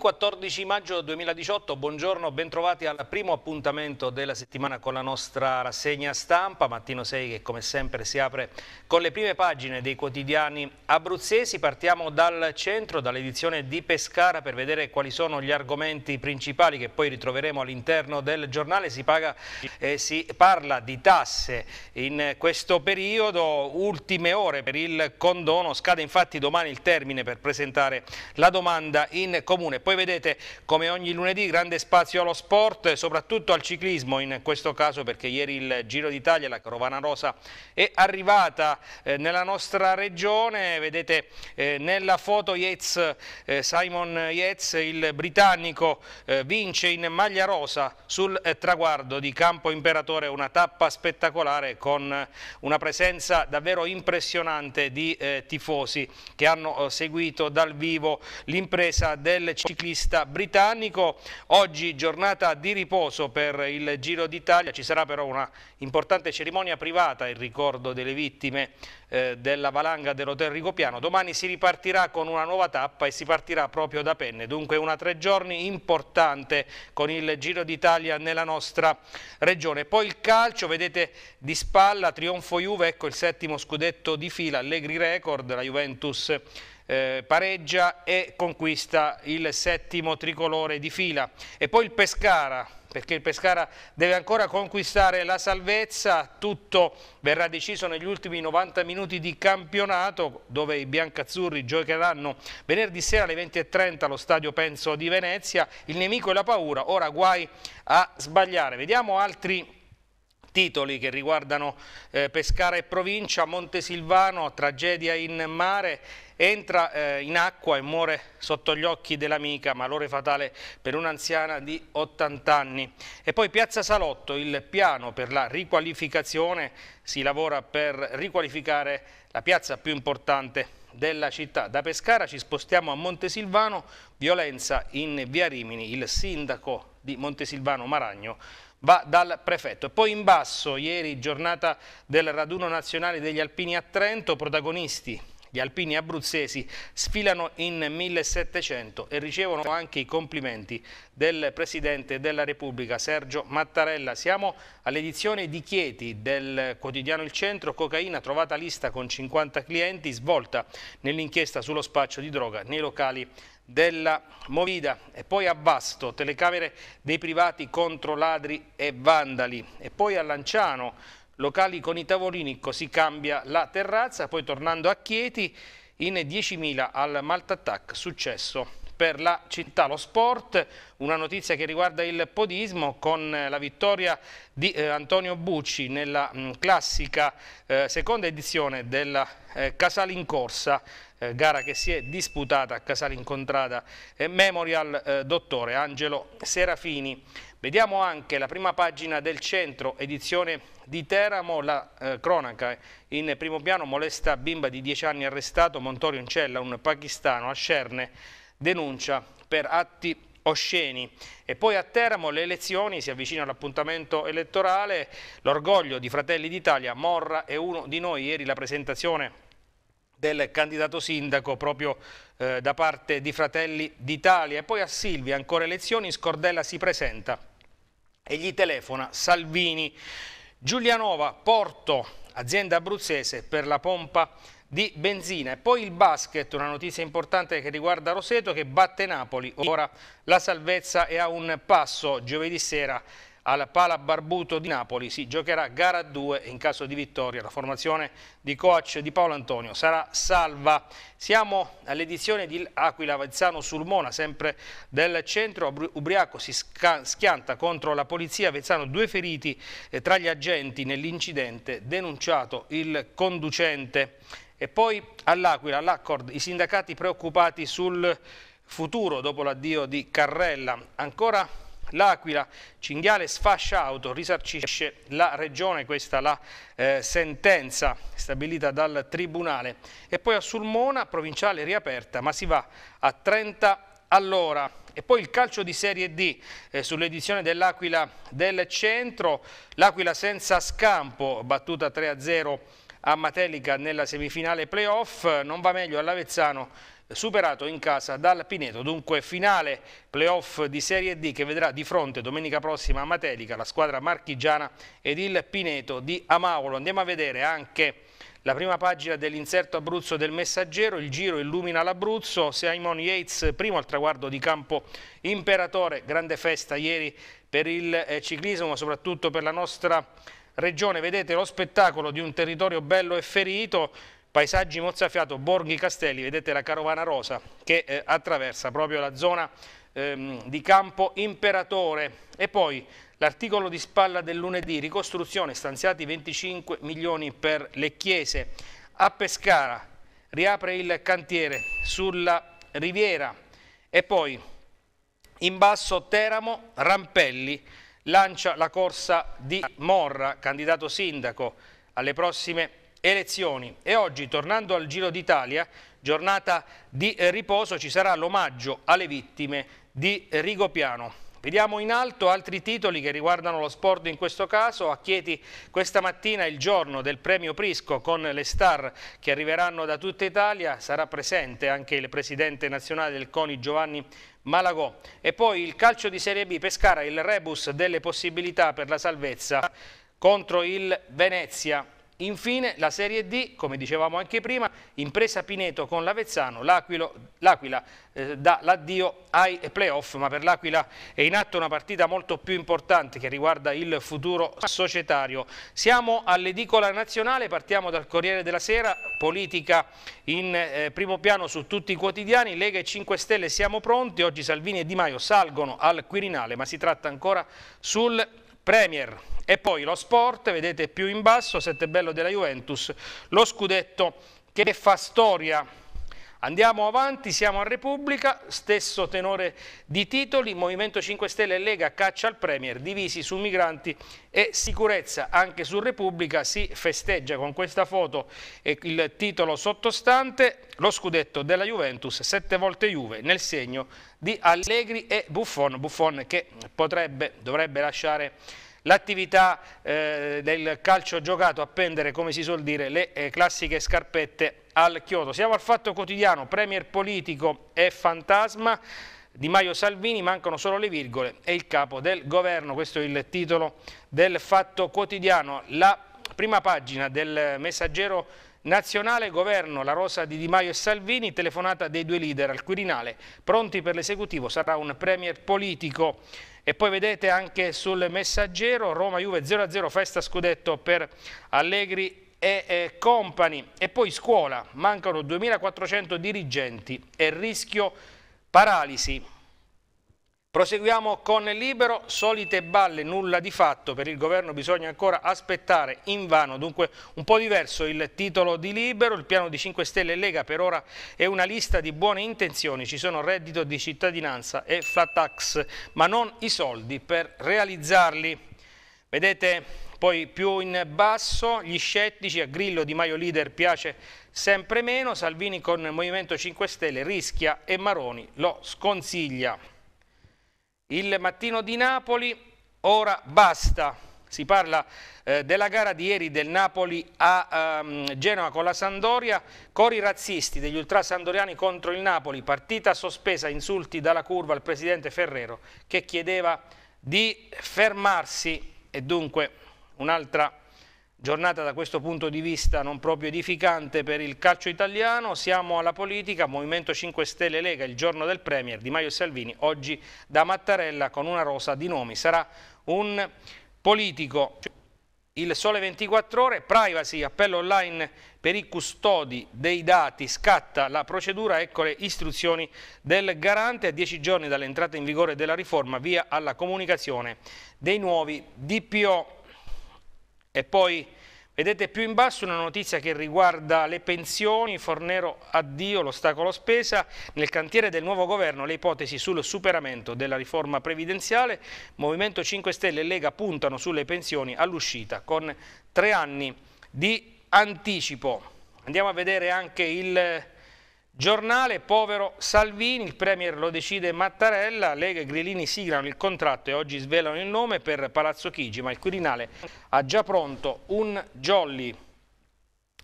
14 maggio 2018, buongiorno, bentrovati al primo appuntamento della settimana con la nostra rassegna stampa, Mattino 6 che come sempre si apre con le prime pagine dei quotidiani abruzzesi. Partiamo dal centro, dall'edizione di Pescara per vedere quali sono gli argomenti principali che poi ritroveremo all'interno del giornale. Si, paga, eh, si parla di tasse in questo periodo, ultime ore per il condono, scade infatti domani il termine per presentare la domanda in comune. Poi poi vedete come ogni lunedì grande spazio allo sport, soprattutto al ciclismo in questo caso perché ieri il Giro d'Italia, la Carovana Rosa è arrivata eh, nella nostra regione, vedete eh, nella foto Yates, eh, Simon Yates, il britannico, eh, vince in maglia rosa sul eh, traguardo di Campo Imperatore, una tappa spettacolare con eh, una presenza davvero impressionante di tifosi che hanno seguito dal vivo l'impresa del ciclismo ciclista britannico. Oggi giornata di riposo per il Giro d'Italia, ci sarà però una importante cerimonia privata in ricordo delle vittime eh, della valanga dell'hotel Rigopiano. Domani si ripartirà con una nuova tappa e si partirà proprio da Penne, dunque una tre giorni importante con il Giro d'Italia nella nostra regione. Poi il calcio, vedete di spalla, trionfo Juve, ecco il settimo scudetto di fila, Allegri record, la Juventus eh, pareggia e conquista il settimo tricolore di fila. E poi il Pescara, perché il Pescara deve ancora conquistare la salvezza, tutto verrà deciso negli ultimi 90 minuti di campionato dove i biancazzurri giocheranno venerdì sera alle 20.30 allo stadio Penso di Venezia, il nemico è la paura, ora guai a sbagliare. Vediamo altri titoli che riguardano eh, Pescara e provincia, Montesilvano, tragedia in mare, entra eh, in acqua e muore sotto gli occhi dell'amica, malore fatale per un'anziana di 80 anni. E poi Piazza Salotto, il piano per la riqualificazione, si lavora per riqualificare la piazza più importante della città. Da Pescara ci spostiamo a Montesilvano, violenza in via Rimini, il sindaco di Montesilvano Maragno va dal prefetto. poi in basso, ieri giornata del raduno nazionale degli alpini a Trento, protagonisti gli alpini abruzzesi sfilano in 1700 e ricevono anche i complimenti del Presidente della Repubblica Sergio Mattarella. Siamo all'edizione di Chieti del quotidiano Il Centro, cocaina trovata lista con 50 clienti, svolta nell'inchiesta sullo spaccio di droga nei locali della Movida e poi a Vasto, telecamere dei privati contro ladri e vandali e poi a Lanciano, locali con i tavolini, così cambia la terrazza, poi tornando a Chieti in 10.000 al Malta Attack, successo per la città. Lo sport, una notizia che riguarda il podismo con eh, la vittoria di eh, Antonio Bucci nella mh, classica eh, seconda edizione della eh, Casal Corsa eh, gara che si è disputata a Casale Incontrada eh, Memorial eh, dottore Angelo Serafini. Vediamo anche la prima pagina del centro, edizione di Teramo, la eh, cronaca eh, in primo piano, molesta bimba di 10 anni arrestato, Montorio Incella, un pakistano a Scerne, denuncia per atti osceni. E poi a Teramo le elezioni, si avvicina l'appuntamento elettorale, l'orgoglio di Fratelli d'Italia, Morra è uno di noi, ieri la presentazione del candidato sindaco proprio eh, da parte di Fratelli d'Italia. E poi a Silvia, ancora elezioni, Scordella si presenta e gli telefona Salvini. Giulianova, Porto, azienda abruzzese per la pompa di benzina. E poi il basket, una notizia importante che riguarda Roseto che batte Napoli, ora la salvezza è a un passo giovedì sera al Barbuto di Napoli si giocherà gara 2 in caso di vittoria. La formazione di coach di Paolo Antonio sarà salva. Siamo all'edizione di Aquila Vezzano Sulmona, sempre del centro ubriaco si schianta contro la polizia Vezzano, due feriti eh, tra gli agenti nell'incidente denunciato il conducente. E poi all'Aquila, all'Accord, i sindacati preoccupati sul futuro dopo l'addio di Carrella. Ancora L'Aquila Cinghiale sfascia auto, risarcisce la regione, questa la eh, sentenza stabilita dal Tribunale. E poi a Sulmona, provinciale riaperta, ma si va a 30 all'ora. E poi il calcio di Serie D eh, sull'edizione dell'Aquila del centro, l'Aquila senza scampo, battuta 3-0 a Matelica nella semifinale playoff, non va meglio all'Avezzano superato in casa dal Pineto. Dunque finale playoff di Serie D che vedrà di fronte domenica prossima a Matelica la squadra marchigiana ed il Pineto di Amaolo. Andiamo a vedere anche la prima pagina dell'inserto Abruzzo del Messaggero, il giro illumina l'Abruzzo, Simon Yates primo al traguardo di campo imperatore, grande festa ieri per il eh, ciclismo ma soprattutto per la nostra regione, vedete lo spettacolo di un territorio bello e ferito, paesaggi mozzafiato, borghi, castelli, vedete la carovana rosa che eh, attraversa proprio la zona ehm, di campo imperatore e poi l'articolo di spalla del lunedì, ricostruzione, stanziati 25 milioni per le chiese, a Pescara riapre il cantiere sulla riviera e poi in basso Teramo, Rampelli lancia la corsa di Morra, candidato sindaco alle prossime elezioni elezioni e oggi tornando al Giro d'Italia, giornata di riposo, ci sarà l'omaggio alle vittime di Rigopiano. Vediamo in alto altri titoli che riguardano lo sport in questo caso. A Chieti questa mattina il giorno del premio Prisco con le star che arriveranno da tutta Italia. Sarà presente anche il presidente nazionale del CONI Giovanni Malagò. E poi il calcio di Serie B Pescara, il rebus delle possibilità per la salvezza contro il Venezia. Infine la Serie D, come dicevamo anche prima, impresa Pineto con l'Avezzano, l'Aquila eh, dà l'addio ai playoff, ma per l'Aquila è in atto una partita molto più importante che riguarda il futuro societario. Siamo all'edicola nazionale, partiamo dal Corriere della Sera, politica in eh, primo piano su tutti i quotidiani, Lega e 5 Stelle siamo pronti, oggi Salvini e Di Maio salgono al Quirinale, ma si tratta ancora sul Premier. E poi lo sport, vedete più in basso, sette bello della Juventus, lo scudetto che fa storia. Andiamo avanti, siamo a Repubblica, stesso tenore di titoli, Movimento 5 Stelle e Lega caccia al Premier, divisi su migranti e sicurezza. Anche su Repubblica si festeggia con questa foto e il titolo sottostante, lo scudetto della Juventus, sette volte Juve nel segno di Allegri e Buffon, Buffon che potrebbe, dovrebbe lasciare l'attività eh, del calcio giocato, appendere come si suol dire le eh, classiche scarpette al chiodo. Siamo al fatto quotidiano, premier politico e fantasma, di Maio Salvini mancano solo le virgole e il capo del governo, questo è il titolo del fatto quotidiano, la prima pagina del messaggero Nazionale, governo, la rosa di Di Maio e Salvini, telefonata dei due leader al Quirinale, pronti per l'esecutivo, sarà un premier politico. E poi vedete anche sul messaggero Roma-Juve 0-0, festa scudetto per Allegri e eh, Company. E poi scuola, mancano 2.400 dirigenti e rischio paralisi. Proseguiamo con Libero, solite balle, nulla di fatto, per il governo bisogna ancora aspettare invano, dunque un po' diverso il titolo di Libero, il piano di 5 Stelle e Lega per ora è una lista di buone intenzioni, ci sono reddito di cittadinanza e flat tax, ma non i soldi per realizzarli. Vedete poi più in basso gli scettici, a Grillo Di Maio leader piace sempre meno, Salvini con Movimento 5 Stelle rischia e Maroni lo sconsiglia. Il mattino di Napoli, ora basta. Si parla eh, della gara di ieri del Napoli a ehm, Genova con la Sandoria, cori razzisti degli ultra sandoriani contro il Napoli, partita sospesa, insulti dalla curva al presidente Ferrero che chiedeva di fermarsi e dunque un'altra Giornata da questo punto di vista non proprio edificante per il calcio italiano, siamo alla politica, Movimento 5 Stelle Lega, il giorno del Premier Di Maio e Salvini, oggi da Mattarella con una rosa di nomi, sarà un politico. Il Sole 24 Ore, privacy, appello online per i custodi dei dati, scatta la procedura, ecco le istruzioni del garante a dieci giorni dall'entrata in vigore della riforma, via alla comunicazione dei nuovi DPO. E poi vedete più in basso una notizia che riguarda le pensioni, Fornero addio, l'ostacolo spesa, nel cantiere del nuovo governo le ipotesi sul superamento della riforma previdenziale, Movimento 5 Stelle e Lega puntano sulle pensioni all'uscita con tre anni di anticipo. Andiamo a vedere anche il Giornale, povero Salvini, il Premier lo decide Mattarella, Lega e Grillini siglano il contratto e oggi svelano il nome per Palazzo Chigi, ma il Quirinale ha già pronto un jolly.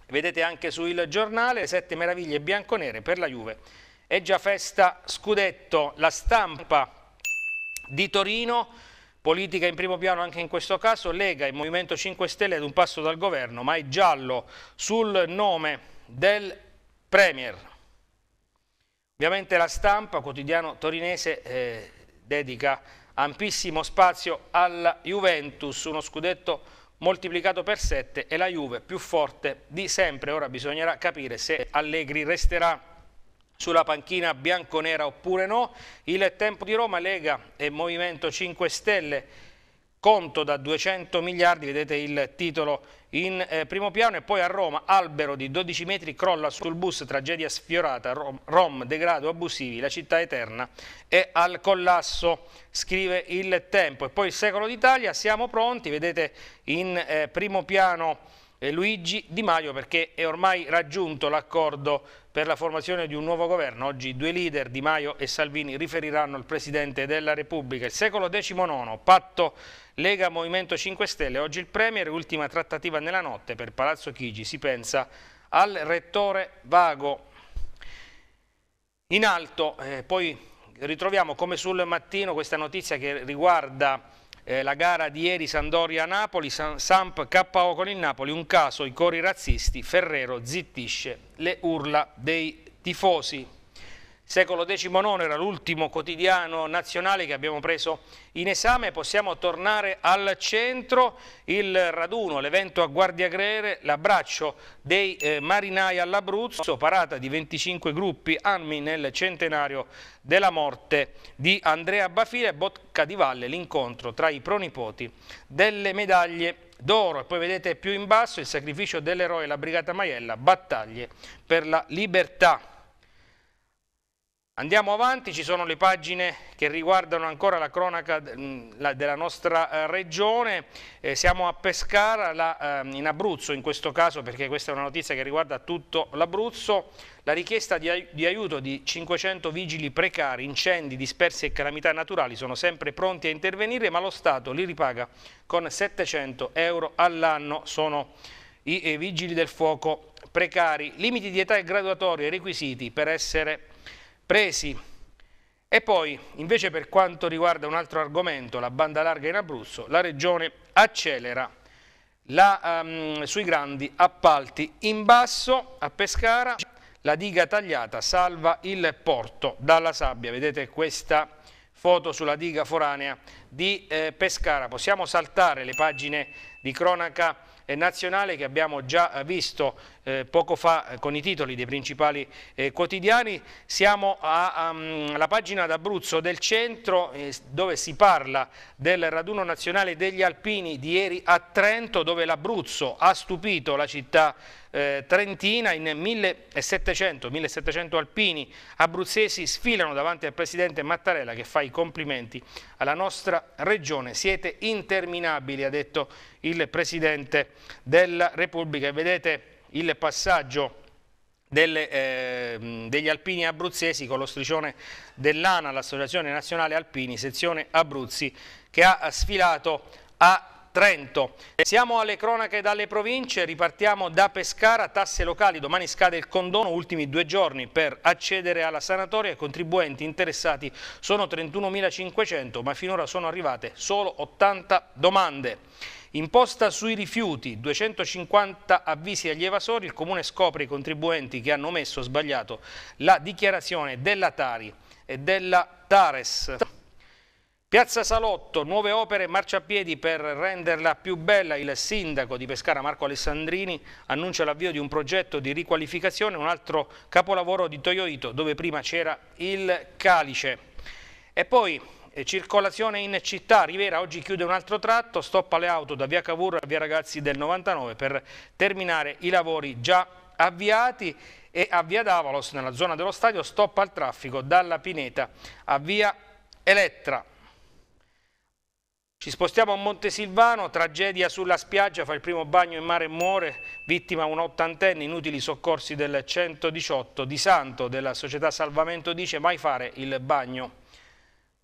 Vedete anche sul giornale le sette meraviglie bianconere per la Juve. È già festa scudetto, la stampa di Torino, politica in primo piano anche in questo caso, Lega e Movimento 5 Stelle ad un passo dal governo, ma è giallo sul nome del Premier. Ovviamente la stampa, quotidiano torinese, eh, dedica ampissimo spazio alla Juventus, uno scudetto moltiplicato per 7 e la Juve più forte di sempre. Ora bisognerà capire se Allegri resterà sulla panchina bianconera oppure no. Il tempo di Roma, Lega e Movimento 5 Stelle, conto da 200 miliardi, vedete il titolo in eh, primo piano e poi a Roma albero di 12 metri crolla sul bus, tragedia sfiorata, rom, rom degrado abusivi, la città eterna è al collasso, scrive il tempo. E poi il secolo d'Italia, siamo pronti, vedete in eh, primo piano Luigi Di Maio perché è ormai raggiunto l'accordo per la formazione di un nuovo governo. Oggi due leader, Di Maio e Salvini, riferiranno al Presidente della Repubblica. Il secolo XIX, patto Lega Movimento 5 Stelle, oggi il Premier, ultima trattativa nella notte per Palazzo Chigi, si pensa al rettore Vago. In alto, eh, poi ritroviamo come sul mattino questa notizia che riguarda eh, la gara di ieri Sandoria-Napoli, Samp KO con il Napoli, un caso, i cori razzisti, Ferrero zittisce le urla dei tifosi. Secolo XIX era l'ultimo quotidiano nazionale che abbiamo preso in esame, possiamo tornare al centro, il raduno, l'evento a Guardia Grere, l'abbraccio dei eh, marinai all'Abruzzo, parata di 25 gruppi, armi nel centenario della morte di Andrea Bafile, Bocca di Valle, l'incontro tra i pronipoti delle medaglie d'oro e poi vedete più in basso il sacrificio dell'eroe la Brigata Maiella, battaglie per la libertà. Andiamo avanti, ci sono le pagine che riguardano ancora la cronaca mm, della nostra eh, regione, eh, siamo a Pescara, la, eh, in Abruzzo in questo caso perché questa è una notizia che riguarda tutto l'Abruzzo, la richiesta di, ai di aiuto di 500 vigili precari, incendi, dispersi e calamità naturali sono sempre pronti a intervenire ma lo Stato li ripaga con 700 euro all'anno, sono i, i vigili del fuoco precari, limiti di età e graduatorie requisiti per essere presi. E poi, invece per quanto riguarda un altro argomento, la banda larga in Abruzzo, la Regione accelera la, um, sui grandi appalti. In basso, a Pescara, la diga tagliata salva il porto dalla sabbia. Vedete questa foto sulla diga foranea di eh, Pescara. Possiamo saltare le pagine di cronaca eh, nazionale che abbiamo già eh, visto eh, poco fa eh, con i titoli dei principali eh, quotidiani, siamo alla mm, pagina d'Abruzzo del centro eh, dove si parla del raduno nazionale degli alpini di ieri a Trento dove l'Abruzzo ha stupito la città eh, trentina in 1700, 1700 alpini abruzzesi sfilano davanti al presidente Mattarella che fa i complimenti alla nostra regione. Siete interminabili, ha detto il presidente della Repubblica. Vedete il passaggio delle, eh, degli alpini abruzzesi con lo striscione dell'ANA, l'Associazione Nazionale Alpini, sezione Abruzzi, che ha sfilato a Trento. Siamo alle cronache dalle province, ripartiamo da Pescara, tasse locali, domani scade il condono, ultimi due giorni per accedere alla sanatoria, i contribuenti interessati sono 31.500 ma finora sono arrivate solo 80 domande. Imposta sui rifiuti, 250 avvisi agli evasori, il Comune scopre i contribuenti che hanno messo sbagliato la dichiarazione della Tari e della Tares. Piazza Salotto, nuove opere marciapiedi per renderla più bella. Il sindaco di Pescara Marco Alessandrini annuncia l'avvio di un progetto di riqualificazione, un altro capolavoro di Toyoito dove prima c'era il calice. E poi eh, circolazione in città, Rivera oggi chiude un altro tratto, stoppa le auto da via Cavour a via Ragazzi del 99 per terminare i lavori già avviati e a via Davalos nella zona dello stadio stoppa il traffico dalla Pineta a via Elettra. Ci spostiamo a Montesilvano, tragedia sulla spiaggia, fa il primo bagno in mare e muore, vittima un ottantenne, inutili soccorsi del 118 di Santo della società Salvamento dice mai fare il bagno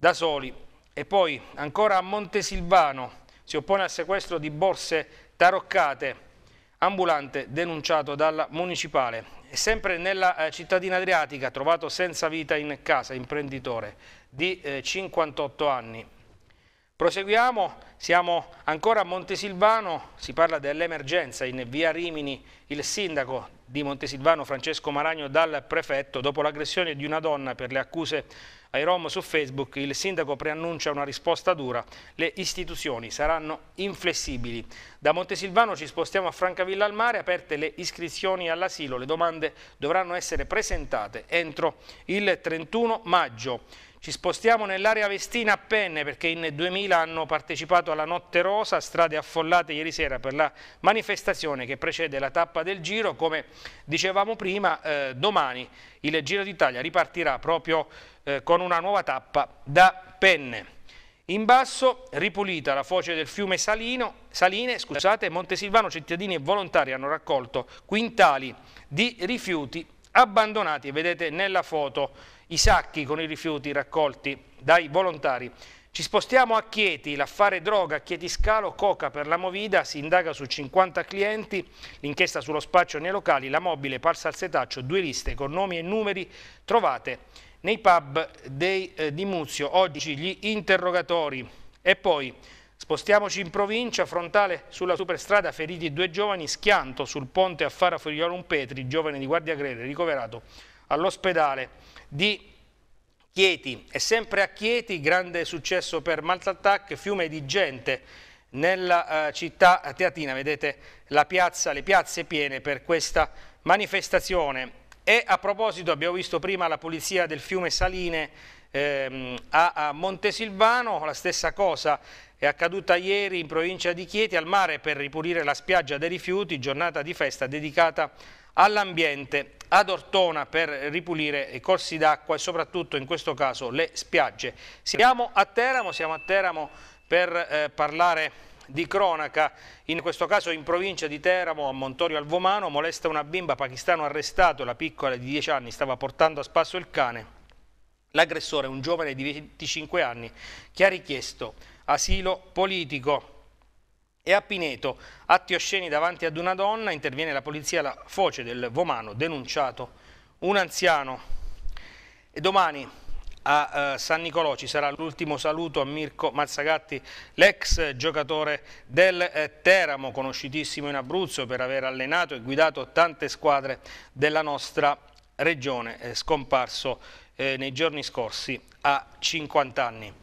da soli. E poi ancora a Montesilvano si oppone al sequestro di borse taroccate ambulante denunciato dalla municipale. E sempre nella eh, cittadina adriatica trovato senza vita in casa imprenditore di eh, 58 anni. Proseguiamo, siamo ancora a Montesilvano, si parla dell'emergenza in via Rimini, il sindaco di Montesilvano Francesco Maragno dal prefetto, dopo l'aggressione di una donna per le accuse ai Rom su Facebook, il sindaco preannuncia una risposta dura, le istituzioni saranno inflessibili. Da Montesilvano ci spostiamo a Francavilla al Mare, aperte le iscrizioni all'asilo, le domande dovranno essere presentate entro il 31 maggio. Ci spostiamo nell'area Vestina a Penne perché in 2000 hanno partecipato alla Notte Rosa, strade affollate ieri sera per la manifestazione che precede la tappa del Giro. Come dicevamo prima, eh, domani il Giro d'Italia ripartirà proprio eh, con una nuova tappa da Penne. In basso, ripulita la foce del fiume Salino, Saline, scusate, Montesilvano cittadini e volontari hanno raccolto quintali di rifiuti abbandonati, vedete nella foto i sacchi con i rifiuti raccolti dai volontari. Ci spostiamo a Chieti, l'affare droga, Chieti Scalo, Coca per la Movida, si indaga su 50 clienti, l'inchiesta sullo spaccio nei locali, la mobile, parsa al setaccio, due liste con nomi e numeri trovate nei pub dei, eh, di Muzio, oggi gli interrogatori. E poi spostiamoci in provincia, frontale sulla superstrada, feriti due giovani, schianto sul ponte a Fara Frigliolo Petri, giovane di Guardia Grele, ricoverato all'ospedale di Chieti. E sempre a Chieti, grande successo per Maltattac, fiume di gente nella eh, città teatina, vedete piazza, le piazze piene per questa manifestazione. E a proposito, abbiamo visto prima la pulizia del fiume Saline ehm, a, a Montesilvano, la stessa cosa è accaduta ieri in provincia di Chieti al mare per ripulire la spiaggia dei rifiuti, giornata di festa dedicata a all'ambiente ad Ortona per ripulire i corsi d'acqua e soprattutto in questo caso le spiagge. Siamo a Teramo, siamo a Teramo per eh, parlare di cronaca, in questo caso in provincia di Teramo, a Montorio Alvomano, molesta una bimba pakistano arrestato, la piccola di 10 anni stava portando a spasso il cane. L'aggressore è un giovane di 25 anni che ha richiesto asilo politico. E a Pineto, atti osceni davanti ad una donna, interviene la polizia alla foce del Vomano, denunciato un anziano. E domani a eh, San Nicolò ci sarà l'ultimo saluto a Mirko Mazzagatti, l'ex giocatore del eh, Teramo, conosciutissimo in Abruzzo per aver allenato e guidato tante squadre della nostra regione, scomparso eh, nei giorni scorsi a 50 anni.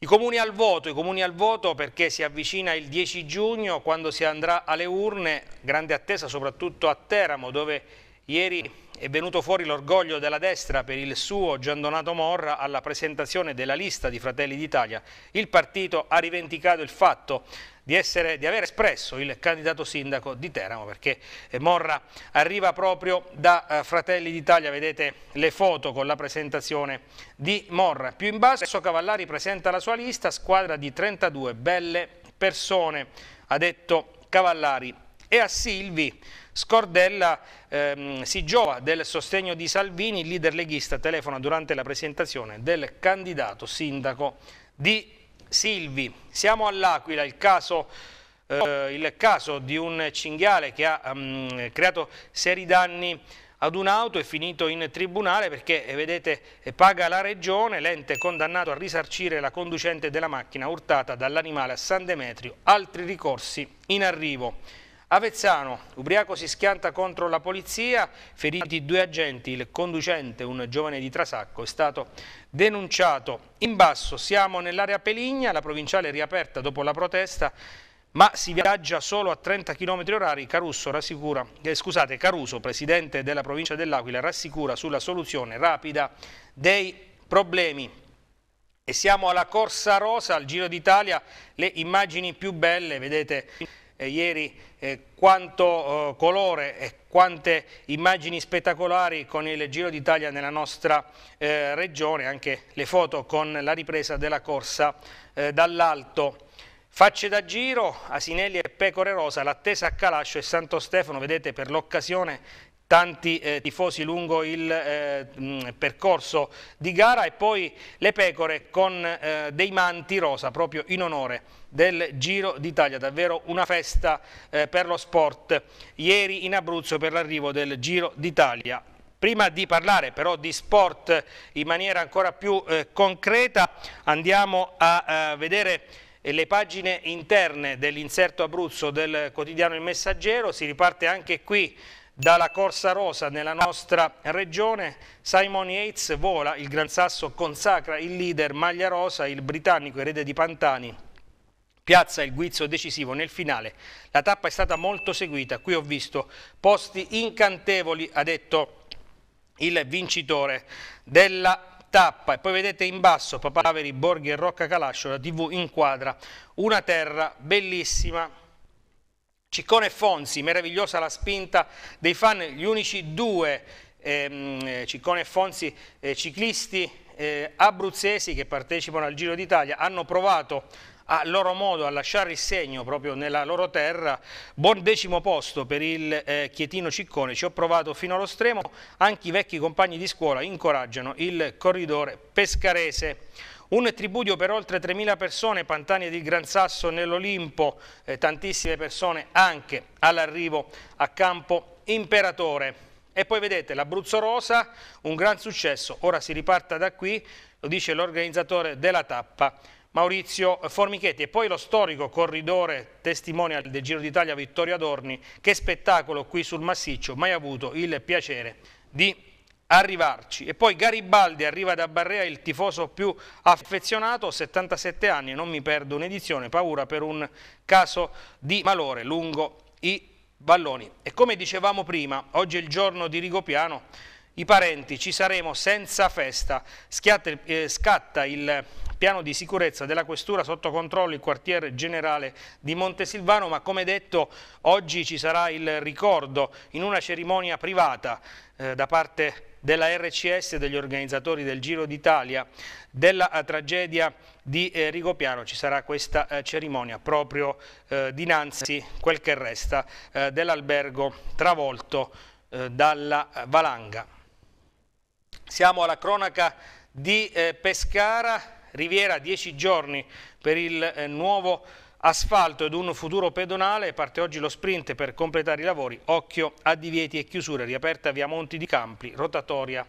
I comuni al voto, i comuni al voto perché si avvicina il 10 giugno quando si andrà alle urne, grande attesa soprattutto a Teramo dove ieri è venuto fuori l'orgoglio della destra per il suo Gian Donato Morra alla presentazione della lista di Fratelli d'Italia. Il partito ha rivendicato il fatto di, essere, di aver espresso il candidato sindaco di Teramo perché eh, Morra arriva proprio da eh, Fratelli d'Italia, vedete le foto con la presentazione di Morra. Più in basso Cavallari presenta la sua lista, squadra di 32 belle persone, ha detto Cavallari. E a Silvi Scordella ehm, si giova del sostegno di Salvini, il leader leghista telefona durante la presentazione del candidato sindaco di Teramo. Silvi, siamo all'Aquila, il caso, eh, il caso di un cinghiale che ha um, creato seri danni ad un'auto è finito in tribunale perché, eh, vedete, eh, paga la regione, l'ente condannato a risarcire la conducente della macchina urtata dall'animale a San Demetrio, altri ricorsi in arrivo. Avezzano, ubriaco si schianta contro la polizia, feriti due agenti, il conducente, un giovane di Trasacco, è stato denunciato. In basso siamo nell'area Peligna, la provinciale è riaperta dopo la protesta, ma si viaggia solo a 30 km orari. Caruso, eh, scusate, Caruso, presidente della provincia dell'Aquila, rassicura sulla soluzione rapida dei problemi. E siamo alla Corsa Rosa, al Giro d'Italia, le immagini più belle, vedete eh, ieri eh, quanto eh, colore e quante immagini spettacolari con il Giro d'Italia nella nostra eh, regione, anche le foto con la ripresa della corsa eh, dall'alto. Facce da giro, Asinelli e Pecore Rosa, l'attesa a Calascio e Santo Stefano, vedete per l'occasione tanti eh, tifosi lungo il eh, mh, mm, percorso di gara e poi le pecore con eh, dei manti rosa proprio in onore del Giro d'Italia, davvero una festa eh, per lo sport ieri in Abruzzo per l'arrivo del Giro d'Italia. Prima di parlare però di sport in maniera ancora più eh, concreta andiamo a, a eh, vedere le pagine interne dell'inserto Abruzzo del quotidiano Il Messaggero, si riparte anche qui dalla Corsa Rosa nella nostra regione, Simon Yates vola, il Gran Sasso consacra il leader Maglia Rosa, il britannico erede di Pantani piazza il guizzo decisivo nel finale. La tappa è stata molto seguita, qui ho visto posti incantevoli, ha detto il vincitore della tappa e poi vedete in basso Papaveri, Borghi e Rocca Calascio, la tv inquadra una terra bellissima Ciccone e meravigliosa la spinta dei fan, gli unici due ehm, Ciccone e eh, ciclisti eh, abruzzesi che partecipano al Giro d'Italia hanno provato a loro modo a lasciare il segno proprio nella loro terra. Buon decimo posto per il eh, Chietino Ciccone, ci ho provato fino allo stremo, anche i vecchi compagni di scuola incoraggiano il corridore pescarese. Un tribudio per oltre 3.000 persone, Pantani di Gran Sasso nell'Olimpo, eh, tantissime persone anche all'arrivo a Campo Imperatore. E poi vedete l'Abruzzo Rosa, un gran successo, ora si riparta da qui, lo dice l'organizzatore della tappa Maurizio Formichetti e poi lo storico corridore testimonial del Giro d'Italia Vittorio Adorni che spettacolo qui sul massiccio mai avuto il piacere di arrivarci e poi Garibaldi arriva da Barrea il tifoso più affezionato 77 anni non mi perdo un'edizione paura per un caso di malore lungo i balloni e come dicevamo prima oggi è il giorno di Rigopiano i parenti, ci saremo senza festa, Schiatta, eh, scatta il piano di sicurezza della questura sotto controllo il quartier generale di Montesilvano, ma come detto oggi ci sarà il ricordo in una cerimonia privata eh, da parte della RCS e degli organizzatori del Giro d'Italia della eh, tragedia di eh, Rigopiano ci sarà questa eh, cerimonia proprio eh, dinanzi quel che resta eh, dell'albergo travolto eh, dalla valanga. Siamo alla cronaca di Pescara Riviera, 10 giorni per il eh, nuovo asfalto ed un futuro pedonale, parte oggi lo sprint per completare i lavori, occhio a divieti e chiusure, riaperta via Monti di Campli, rotatoria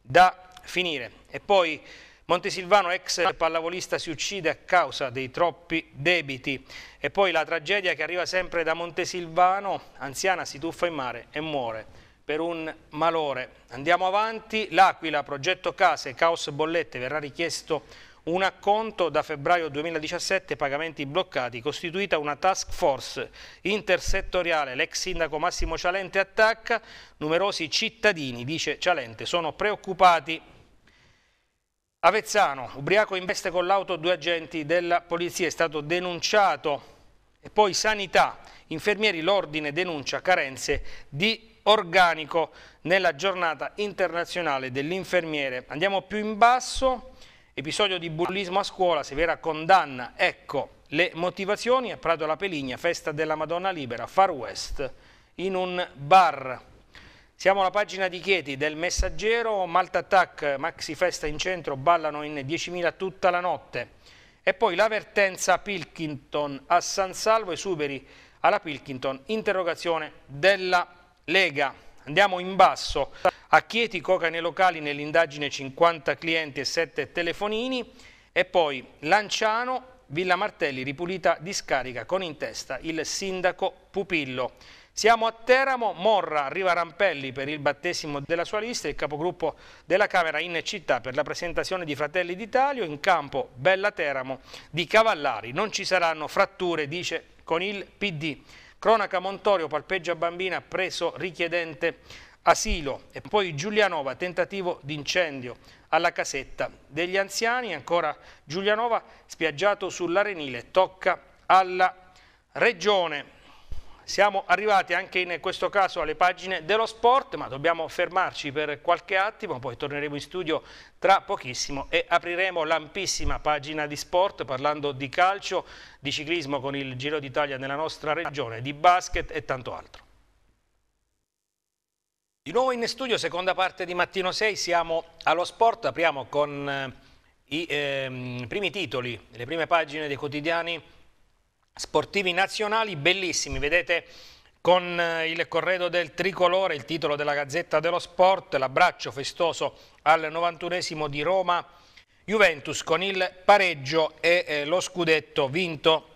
da finire. E poi Montesilvano, ex pallavolista, si uccide a causa dei troppi debiti. E poi la tragedia che arriva sempre da Montesilvano, anziana si tuffa in mare e muore per un malore. Andiamo avanti, l'Aquila, progetto case, caos bollette, verrà richiesto un acconto da febbraio 2017 pagamenti bloccati, costituita una task force intersettoriale. L'ex sindaco Massimo Cialente attacca, numerosi cittadini, dice Cialente, sono preoccupati. Avezzano, ubriaco investe con l'auto due agenti della polizia, è stato denunciato. E poi sanità, infermieri l'ordine denuncia carenze di organico nella giornata internazionale dell'infermiere. Andiamo più in basso, Episodio di bullismo a scuola, severa condanna, ecco le motivazioni a Prato La Peligna, festa della Madonna Libera, Far West, in un bar. Siamo alla pagina di Chieti del Messaggero, Malta Attack, Maxi Festa in centro, ballano in 10.000 tutta la notte. E poi l'avvertenza Pilkington a San Salvo, esuberi alla Pilkington, interrogazione della Lega. Andiamo in basso. A Chieti coca nei locali nell'indagine 50 clienti e 7 telefonini e poi Lanciano, Villa Martelli ripulita discarica con in testa il sindaco Pupillo. Siamo a Teramo, Morra arriva Rampelli per il battesimo della sua lista, il capogruppo della Camera in città per la presentazione di Fratelli d'Italia, in campo Bella Teramo di Cavallari. Non ci saranno fratture, dice con il PD. Cronaca Montorio palpeggia bambina preso richiedente asilo e poi Giulianova, tentativo d'incendio alla casetta degli anziani, ancora Giulianova spiaggiato sull'Arenile, tocca alla Regione. Siamo arrivati anche in questo caso alle pagine dello sport, ma dobbiamo fermarci per qualche attimo, poi torneremo in studio tra pochissimo e apriremo l'ampissima pagina di sport parlando di calcio, di ciclismo con il Giro d'Italia nella nostra regione, di basket e tanto altro. Di nuovo in studio, seconda parte di Mattino 6, siamo allo sport, apriamo con eh, i eh, primi titoli, le prime pagine dei quotidiani sportivi nazionali, bellissimi, vedete con eh, il corredo del tricolore, il titolo della Gazzetta dello Sport, l'abbraccio festoso al 91esimo di Roma, Juventus con il pareggio e eh, lo scudetto vinto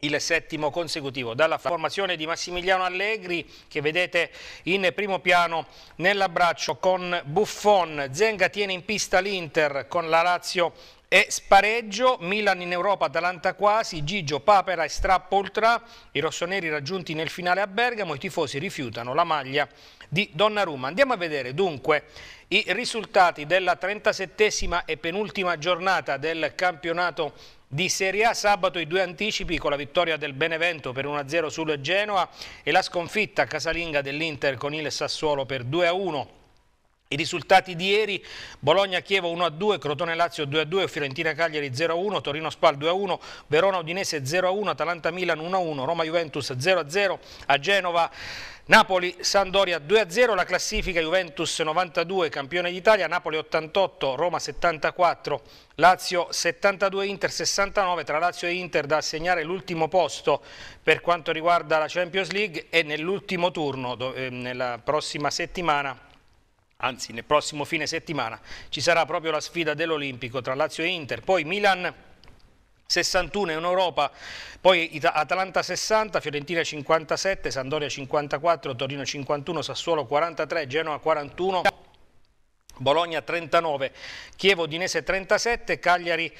il settimo consecutivo dalla formazione di Massimiliano Allegri che vedete in primo piano nell'abbraccio con Buffon Zenga tiene in pista l'Inter con la Lazio e spareggio, Milan in Europa, Atalanta quasi, Gigio, Papera e Strappo Ultra, i rossoneri raggiunti nel finale a Bergamo, i tifosi rifiutano la maglia di Donnarumma. Andiamo a vedere dunque i risultati della 37esima e penultima giornata del campionato di Serie A sabato i due anticipi con la vittoria del Benevento per 1-0 sul Genoa e la sconfitta casalinga dell'Inter con il Sassuolo per 2-1. I risultati di ieri, Bologna-Chievo 1-2, Crotone-Lazio 2-2, Fiorentina-Cagliari 0-1, Torino-Spal 2-1, Verona-Udinese 0-1, Atalanta-Milan 1-1, Roma-Juventus 0-0, a Genova Napoli-Sandoria 2-0, la classifica Juventus 92, campione d'Italia, Napoli 88, Roma 74, Lazio 72, Inter 69, tra Lazio e Inter da assegnare l'ultimo posto per quanto riguarda la Champions League e nell'ultimo turno, ehm, nella prossima settimana, anzi nel prossimo fine settimana ci sarà proprio la sfida dell'Olimpico tra Lazio e Inter, poi Milan 61 in Europa, poi Atalanta 60, Fiorentina 57, Sandoria 54, Torino 51, Sassuolo 43, Genoa 41, Bologna 39, Chievo Dinese 37, Cagliari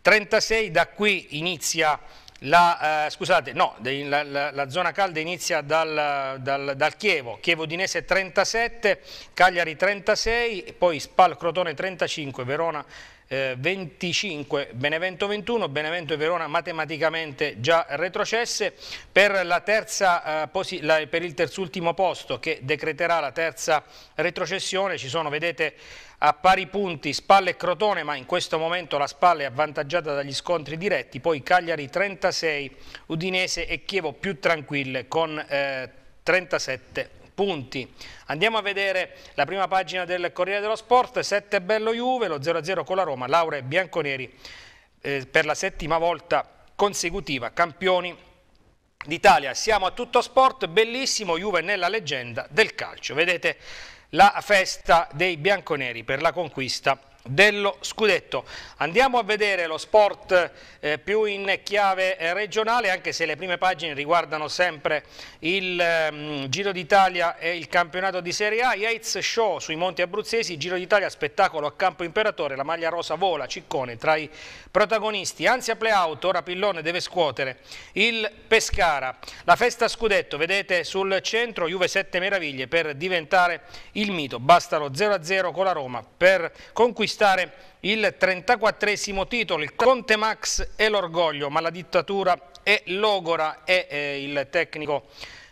36, da qui inizia la, eh, scusate, no, la, la, la, zona calda inizia dal, dal, dal, Chievo, Chievo Dinese 37, Cagliari 36, poi Spal Crotone 35, Verona eh, 25 Benevento 21, Benevento e Verona matematicamente già retrocesse per, terza, eh, la, per il terzultimo posto che decreterà la terza retrocessione ci sono vedete a pari punti Spalle e Crotone, ma in questo momento la Spalla è avvantaggiata dagli scontri diretti, poi Cagliari 36, Udinese e Chievo più tranquille con eh, 37 punti. Andiamo a vedere la prima pagina del Corriere dello Sport, 7 Bello Juve, lo 0-0 con la Roma, Laura Bianconeri eh, per la settima volta consecutiva, campioni d'Italia. Siamo a tutto sport, bellissimo, Juve nella leggenda del calcio. Vedete la festa dei bianconeri per la conquista dello scudetto. Andiamo a vedere lo sport eh, più in chiave eh, regionale, anche se le prime pagine riguardano sempre il eh, Giro d'Italia e il campionato di Serie A. Yates Show sui Monti Abruzzesi, Giro d'Italia, spettacolo a Campo Imperatore, la maglia rosa vola, Ciccone tra i protagonisti. Anzia Pleauto, ora Pillone deve scuotere il Pescara. La festa scudetto, vedete sul centro, Juve 7 meraviglie per diventare il mito. Basta lo 0-0 con la Roma per conquistare conquistare il 34 titolo, il Conte Max e l'orgoglio, ma la dittatura è logora è eh, il tecnico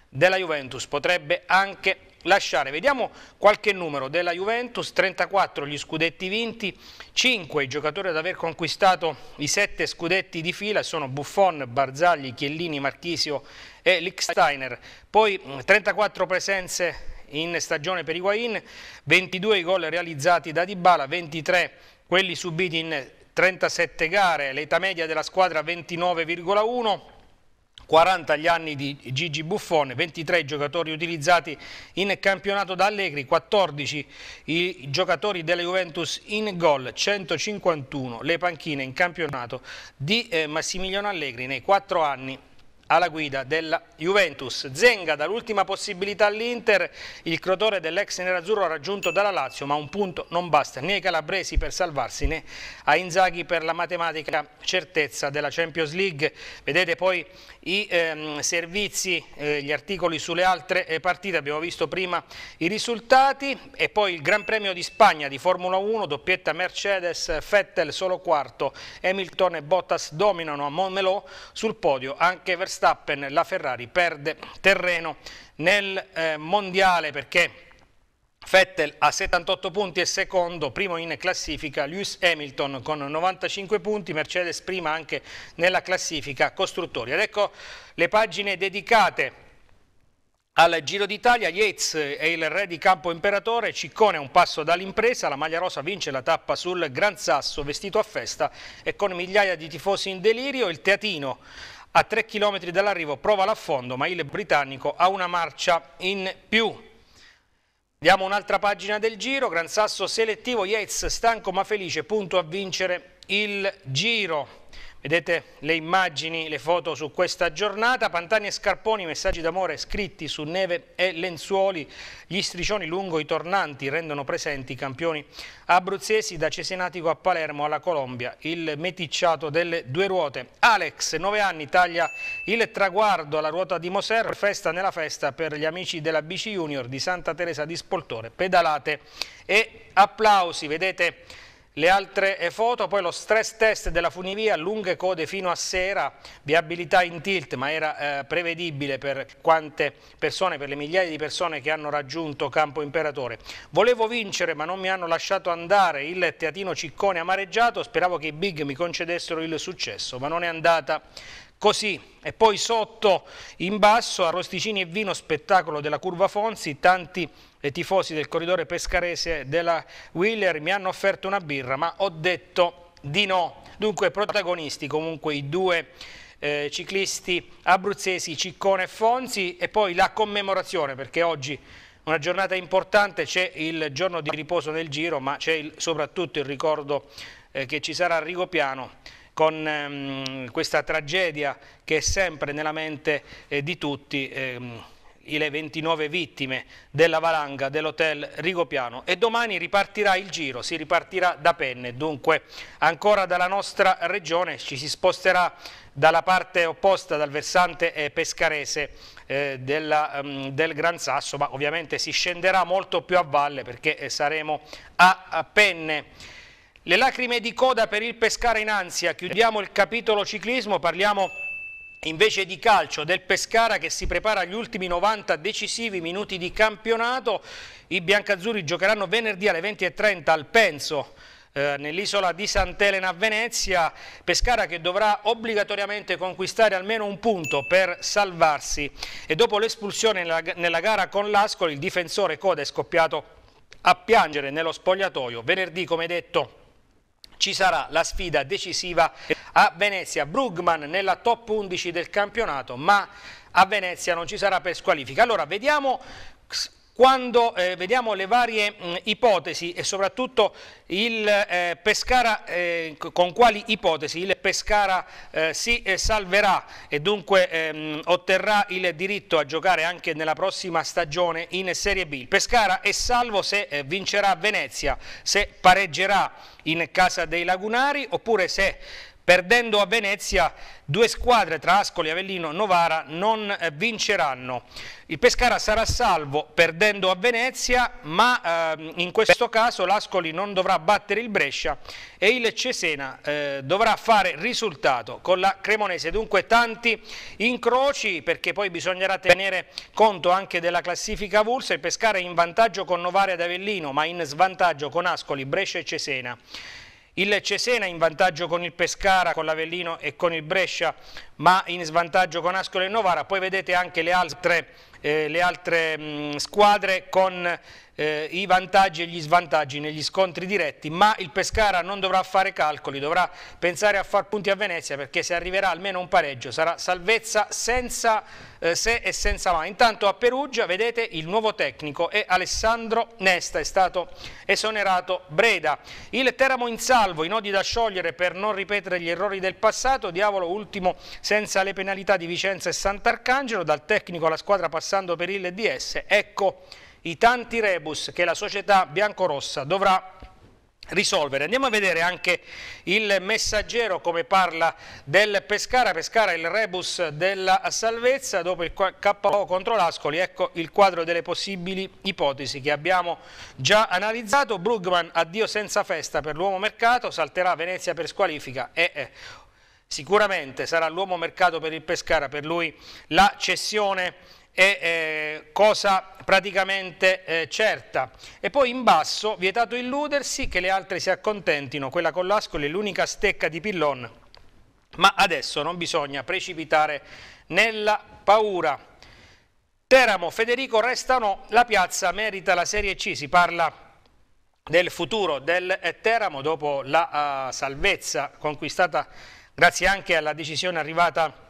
della Juventus potrebbe anche lasciare. Vediamo qualche numero della Juventus, 34 gli scudetti vinti, 5 i giocatori ad aver conquistato i 7 scudetti di fila sono Buffon, Barzagli, Chiellini, Marchisio e Licksteiner. Poi 34 mm, presenze in stagione per Higuain, 22 i gol realizzati da Dybala, 23 quelli subiti in 37 gare, l'età media della squadra 29,1 40 gli anni di Gigi Buffone, 23 i giocatori utilizzati in campionato da Allegri, 14 i giocatori della Juventus in gol, 151 le panchine in campionato di eh, Massimiliano Allegri nei 4 anni alla guida della Juventus. Zenga dall'ultima possibilità all'Inter, il crotore dell'ex nerazzurro raggiunto dalla Lazio, ma un punto non basta né ai calabresi per salvarsi né a Inzaghi per la matematica certezza della Champions League. Vedete poi i ehm, servizi, eh, gli articoli sulle altre eh, partite, abbiamo visto prima i risultati e poi il Gran Premio di Spagna di Formula 1, doppietta Mercedes, Vettel solo quarto, Hamilton e Bottas dominano a Montmelò sul podio anche Verstappen Verstappen, la Ferrari perde terreno nel eh, mondiale perché Vettel a 78 punti e secondo, primo in classifica, Lewis Hamilton con 95 punti, Mercedes prima anche nella classifica costruttori. Ed ecco le pagine dedicate al Giro d'Italia, Yates è il re di campo imperatore, Ciccone è un passo dall'impresa, la maglia rosa vince la tappa sul Gran Sasso vestito a festa e con migliaia di tifosi in delirio, il teatino a 3 km dall'arrivo prova l'affondo, ma il britannico ha una marcia in più. Diamo un'altra pagina del giro, Gran Sasso selettivo, Yates stanco ma felice, punto a vincere il giro. Vedete le immagini, le foto su questa giornata, pantani e scarponi, messaggi d'amore scritti su neve e lenzuoli, gli striscioni lungo i tornanti rendono presenti i campioni abruzzesi da Cesenatico a Palermo alla Colombia, il meticciato delle due ruote. Alex, 9 anni, taglia il traguardo alla ruota di Moser, festa nella festa per gli amici della BC Junior di Santa Teresa di Spoltore, pedalate e applausi, vedete le altre eh, foto, poi lo stress test della funivia, lunghe code fino a sera, viabilità in tilt, ma era eh, prevedibile per quante persone, per le migliaia di persone che hanno raggiunto Campo Imperatore. Volevo vincere, ma non mi hanno lasciato andare il teatino Ciccone amareggiato, speravo che i big mi concedessero il successo, ma non è andata Così, e poi sotto in basso arrosticini e vino, spettacolo della curva Fonzi, tanti tifosi del corridore pescarese della Wheeler mi hanno offerto una birra ma ho detto di no. Dunque protagonisti comunque i due eh, ciclisti abruzzesi Ciccone e Fonzi e poi la commemorazione perché oggi una giornata importante, c'è il giorno di riposo nel giro ma c'è soprattutto il ricordo eh, che ci sarà a Rigopiano con ehm, questa tragedia che è sempre nella mente eh, di tutti, ehm, le 29 vittime della valanga dell'hotel Rigopiano e domani ripartirà il giro, si ripartirà da Penne, dunque ancora dalla nostra regione ci si sposterà dalla parte opposta, dal versante eh, pescarese eh, della, um, del Gran Sasso, ma ovviamente si scenderà molto più a valle perché eh, saremo a, a Penne. Le lacrime di coda per il Pescara in ansia, chiudiamo il capitolo ciclismo, parliamo invece di calcio del Pescara che si prepara agli ultimi 90 decisivi minuti di campionato. I biancazzurri giocheranno venerdì alle 20.30 al Penso eh, nell'isola di Sant'Elena a Venezia, Pescara che dovrà obbligatoriamente conquistare almeno un punto per salvarsi e dopo l'espulsione nella gara con l'Ascoli il difensore Coda è scoppiato a piangere nello spogliatoio, venerdì come detto ci sarà la sfida decisiva a Venezia. Brugman nella top 11 del campionato, ma a Venezia non ci sarà per squalifica. Allora, vediamo quando eh, vediamo le varie mh, ipotesi e soprattutto il, eh, Pescara, eh, con quali ipotesi il Pescara eh, si eh, salverà e dunque ehm, otterrà il diritto a giocare anche nella prossima stagione in Serie B. Il Pescara è salvo se eh, vincerà Venezia, se pareggerà in casa dei Lagunari oppure se Perdendo a Venezia, due squadre tra Ascoli, Avellino e Novara non eh, vinceranno. Il Pescara sarà salvo perdendo a Venezia, ma eh, in questo caso l'Ascoli non dovrà battere il Brescia e il Cesena eh, dovrà fare risultato con la Cremonese. Dunque tanti incroci perché poi bisognerà tenere conto anche della classifica Vulsa. Il Pescara è in vantaggio con Novara ed Avellino, ma in svantaggio con Ascoli, Brescia e Cesena. Il Cesena in vantaggio con il Pescara, con l'Avellino e con il Brescia, ma in svantaggio con Ascoli e Novara. Poi vedete anche le altre, eh, le altre mh, mm, squadre con eh, i vantaggi e gli svantaggi negli scontri diretti, ma il Pescara non dovrà fare calcoli, dovrà pensare a far punti a Venezia perché se arriverà almeno un pareggio sarà salvezza senza eh, se e senza ma. Intanto a Perugia vedete il nuovo tecnico è Alessandro Nesta, è stato esonerato Breda. Il Teramo in salvo, i nodi da sciogliere per non ripetere gli errori del passato, Diavolo ultimo senza le penalità di Vicenza e Sant'Arcangelo, dal tecnico alla squadra passando per il DS, ecco i tanti rebus che la società biancorossa dovrà risolvere. Andiamo a vedere anche il messaggero come parla del Pescara, Pescara il rebus della salvezza dopo il KO contro l'Ascoli, ecco il quadro delle possibili ipotesi che abbiamo già analizzato, Brugman addio senza festa per l'uomo mercato, salterà Venezia per squalifica e eh, eh, sicuramente sarà l'uomo mercato per il Pescara, per lui la cessione è eh, cosa praticamente eh, certa. E poi in basso, vietato illudersi che le altre si accontentino, quella con l'ascoli è l'unica stecca di Pillon, ma adesso non bisogna precipitare nella paura. Teramo, Federico, restano, la piazza merita la Serie C, si parla del futuro del eh, Teramo dopo la uh, salvezza conquistata grazie anche alla decisione arrivata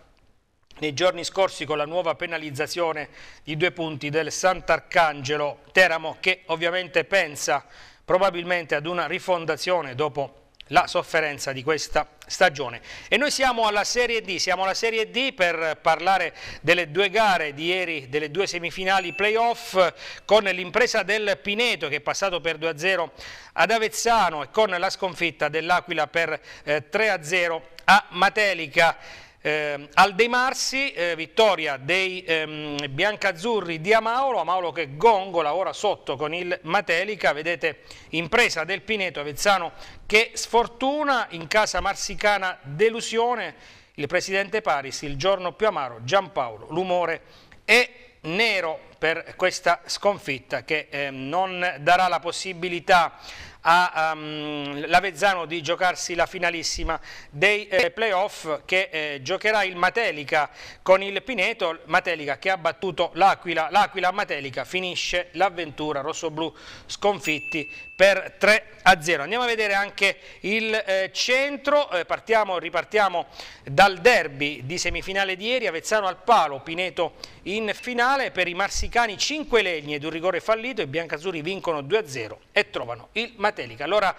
nei giorni scorsi con la nuova penalizzazione di due punti del Sant'Arcangelo Teramo che ovviamente pensa probabilmente ad una rifondazione dopo la sofferenza di questa stagione. E noi siamo alla Serie D, siamo alla Serie D per parlare delle due gare di ieri, delle due semifinali playoff con l'impresa del Pineto che è passato per 2-0 ad Avezzano e con la sconfitta dell'Aquila per 3-0 eh, a Matelica. Eh, al De Marsi, eh, vittoria dei ehm, biancazzurri di Amaolo, Amaolo che gongola ora sotto con il Matelica, vedete impresa del Pineto, Avezzano che sfortuna, in casa marsicana delusione, il presidente Paris, il giorno più amaro, Giampaolo, l'umore è nero per questa sconfitta che eh, non darà la possibilità a um, Lavezzano di giocarsi la finalissima dei eh, playoff che eh, giocherà il Matelica con il Pineto, Matelica che ha battuto l'Aquila, l'Aquila Matelica finisce l'avventura rosso-blu sconfitti per 3 a 0. Andiamo a vedere anche il eh, centro, eh, partiamo, ripartiamo dal derby di semifinale di ieri, Avezzano al palo, Pineto in finale, per i marsicani 5 legni ed un rigore fallito, i biancazzurri vincono 2 a 0 e trovano il Matelica. Allora,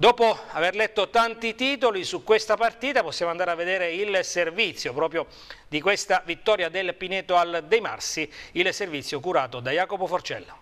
Dopo aver letto tanti titoli su questa partita possiamo andare a vedere il servizio proprio di questa vittoria del Pineto al Dei Marsi, il servizio curato da Jacopo Forcella.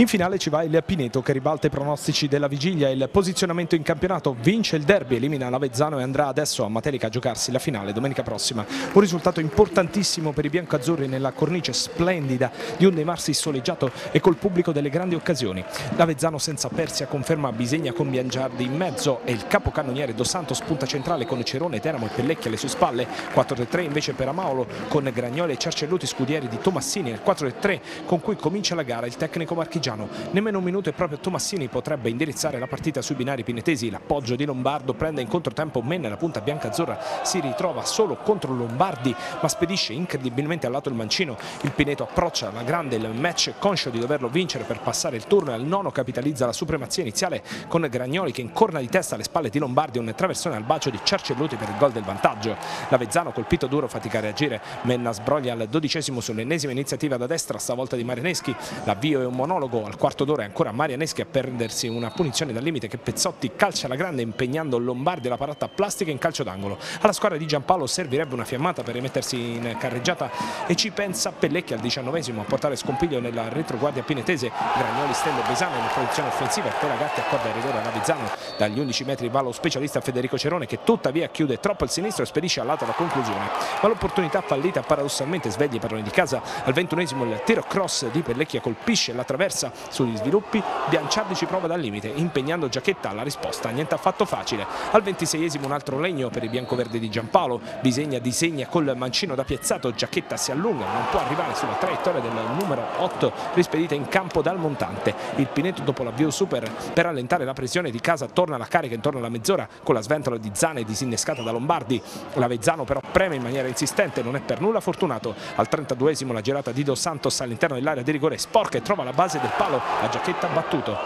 In finale ci va il Pineto che ribalta i pronostici della vigilia, il posizionamento in campionato, vince il derby, elimina l'Avezzano e andrà adesso a Matelica a giocarsi la finale domenica prossima. Un risultato importantissimo per i biancazzurri nella cornice splendida di un dei Marsi soleggiato e col pubblico delle grandi occasioni. L'Avezzano senza Persia conferma Bisegna con Biangiardi in mezzo e il capocannoniere Dos Santos punta centrale con Cerone, Teramo e Pellecchi alle sue spalle, 4-3 invece per Amaolo con Gragnoli e Cercelluti scudieri di Tomassini, il 4-3 con cui comincia la gara il tecnico marchigiano Cristiano. Nemmeno un minuto e proprio Tomassini potrebbe indirizzare la partita sui binari pinetesi. L'appoggio di Lombardo prende in controtempo Menne, la punta bianca azzurra si ritrova solo contro Lombardi ma spedisce incredibilmente al lato il mancino. Il Pineto approccia la grande il match conscio di doverlo vincere per passare il turno e al nono capitalizza la supremazia iniziale con Gragnoli che incorna di testa alle spalle di Lombardi un traversone al bacio di Cercelluti per il gol del vantaggio. L'Avezzano colpito duro fatica a reagire, Menna sbroglia al dodicesimo sull'ennesima iniziativa da destra stavolta di Marineschi, l'avvio è un monologo gioco al quarto d'ora è ancora Marianeschi a perdersi una punizione dal limite che Pezzotti calcia la grande impegnando Lombardi la parata plastica in calcio d'angolo alla squadra di Giampaolo servirebbe una fiammata per rimettersi in carreggiata e ci pensa Pellecchi al diciannovesimo a portare scompiglio nella retroguardia pinetese Gragnoli stende Besano in produzione offensiva e poi Pelagatti accorda il rigore a Navizzano dagli 11 metri va lo specialista Federico Cerone che tuttavia chiude troppo il sinistro e spedisce all'alto la conclusione ma l'opportunità fallita paradossalmente sveglia i padroni di casa al ventunesimo il tiro cross di Pellecchia colpisce la traversa passa sugli sviluppi, Bianciardi ci prova dal limite impegnando Giacchetta alla risposta, niente affatto facile. Al 26esimo un altro legno per i biancoverdi di Giampaolo, disegna, disegna col mancino da piazzato, Giacchetta si allunga, non può arrivare sulla traiettoria del numero 8 rispedita in campo dal montante. Il Pineto dopo l'avvio super per allentare la pressione di casa torna alla carica intorno alla mezz'ora con la sventola di Zane disinnescata da Lombardi. Lavezzano però preme in maniera insistente, non è per nulla fortunato. Al 32esimo la girata di Dos Santos all'interno dell'area di rigore sporca e trova la base del sul palo, la giacchetta battuto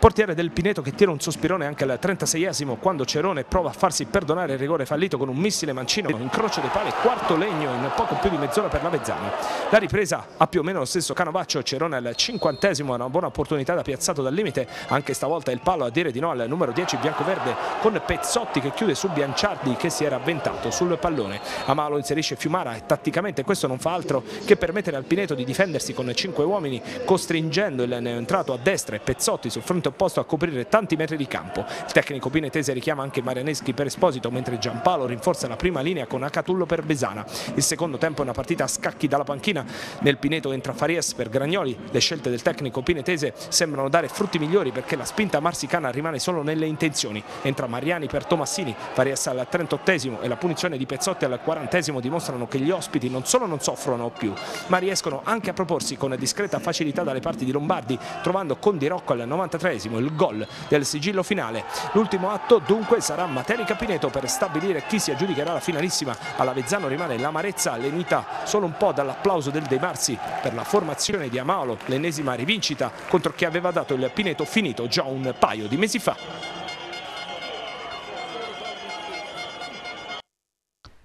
portiere del Pineto che tira un sospirone anche al 36esimo quando Cerone prova a farsi perdonare il rigore fallito con un missile mancino in croce dei pali quarto legno in poco più di mezz'ora per Lavezzani la ripresa ha più o meno lo stesso Canovaccio Cerone al 50esimo una buona opportunità da piazzato dal limite anche stavolta il palo a dire di no al numero 10 bianco-verde con Pezzotti che chiude su Bianciardi che si era avventato sul pallone Amalo inserisce Fiumara e tatticamente questo non fa altro che permettere al Pineto di difendersi con 5 uomini costringendo il neoentrato a destra e Pezzotti sul fronte opposto a coprire tanti metri di campo. Il tecnico pinetese richiama anche Marianeschi per Esposito, mentre Giampaolo rinforza la prima linea con Acatullo per Besana. Il secondo tempo è una partita a scacchi dalla panchina. Nel Pineto entra Farias per Gragnoli. Le scelte del tecnico pinetese sembrano dare frutti migliori perché la spinta marsicana rimane solo nelle intenzioni. Entra Mariani per Tomassini, Farias al 38 e la punizione di Pezzotti al 40 dimostrano che gli ospiti non solo non soffrono più, ma riescono anche a proporsi con discreta facilità dalle parti di Lombardi, trovando con Di Rocco al 93 il gol del sigillo finale. L'ultimo atto dunque sarà Materi Capineto per stabilire chi si aggiudicherà la finalissima. All'Avezzano rimane l'amarezza lenita solo un po' dall'applauso del De Marsi per la formazione di Amaolo, l'ennesima rivincita contro chi aveva dato il Pineto finito già un paio di mesi fa.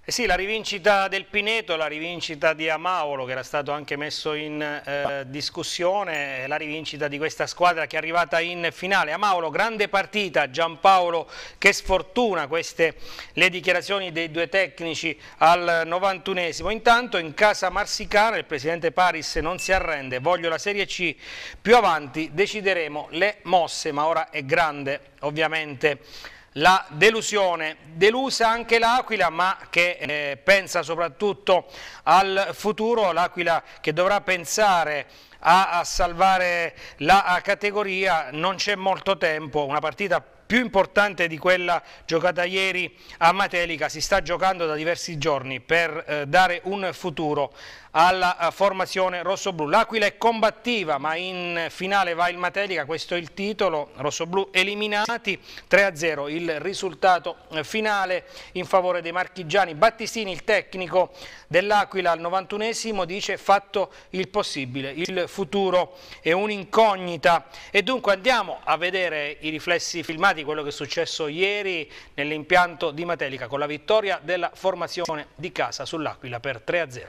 Eh sì, la rivincita del Pineto, la rivincita di Amaolo che era stato anche messo in eh, discussione, la rivincita di questa squadra che è arrivata in finale. Amaolo, grande partita, Giampaolo che sfortuna, queste le dichiarazioni dei due tecnici al 91esimo. Intanto in casa marsicana il presidente Paris non si arrende, voglio la Serie C, più avanti decideremo le mosse, ma ora è grande ovviamente la delusione, delusa anche l'Aquila ma che eh, pensa soprattutto al futuro, l'Aquila che dovrà pensare a, a salvare la categoria, non c'è molto tempo, una partita più importante di quella giocata ieri a Matelica, si sta giocando da diversi giorni per eh, dare un futuro alla eh, formazione rossoblù. L'Aquila è combattiva ma in finale va il Matelica, questo è il titolo, rossoblù eliminati 3-0 il risultato eh, finale in favore dei marchigiani. Battistini, il tecnico dell'Aquila al 91esimo dice fatto il possibile, il futuro è un'incognita e dunque andiamo a vedere i riflessi filmati, quello che è successo ieri nell'impianto di Matelica con la vittoria della formazione di casa sull'Aquila per 3-0.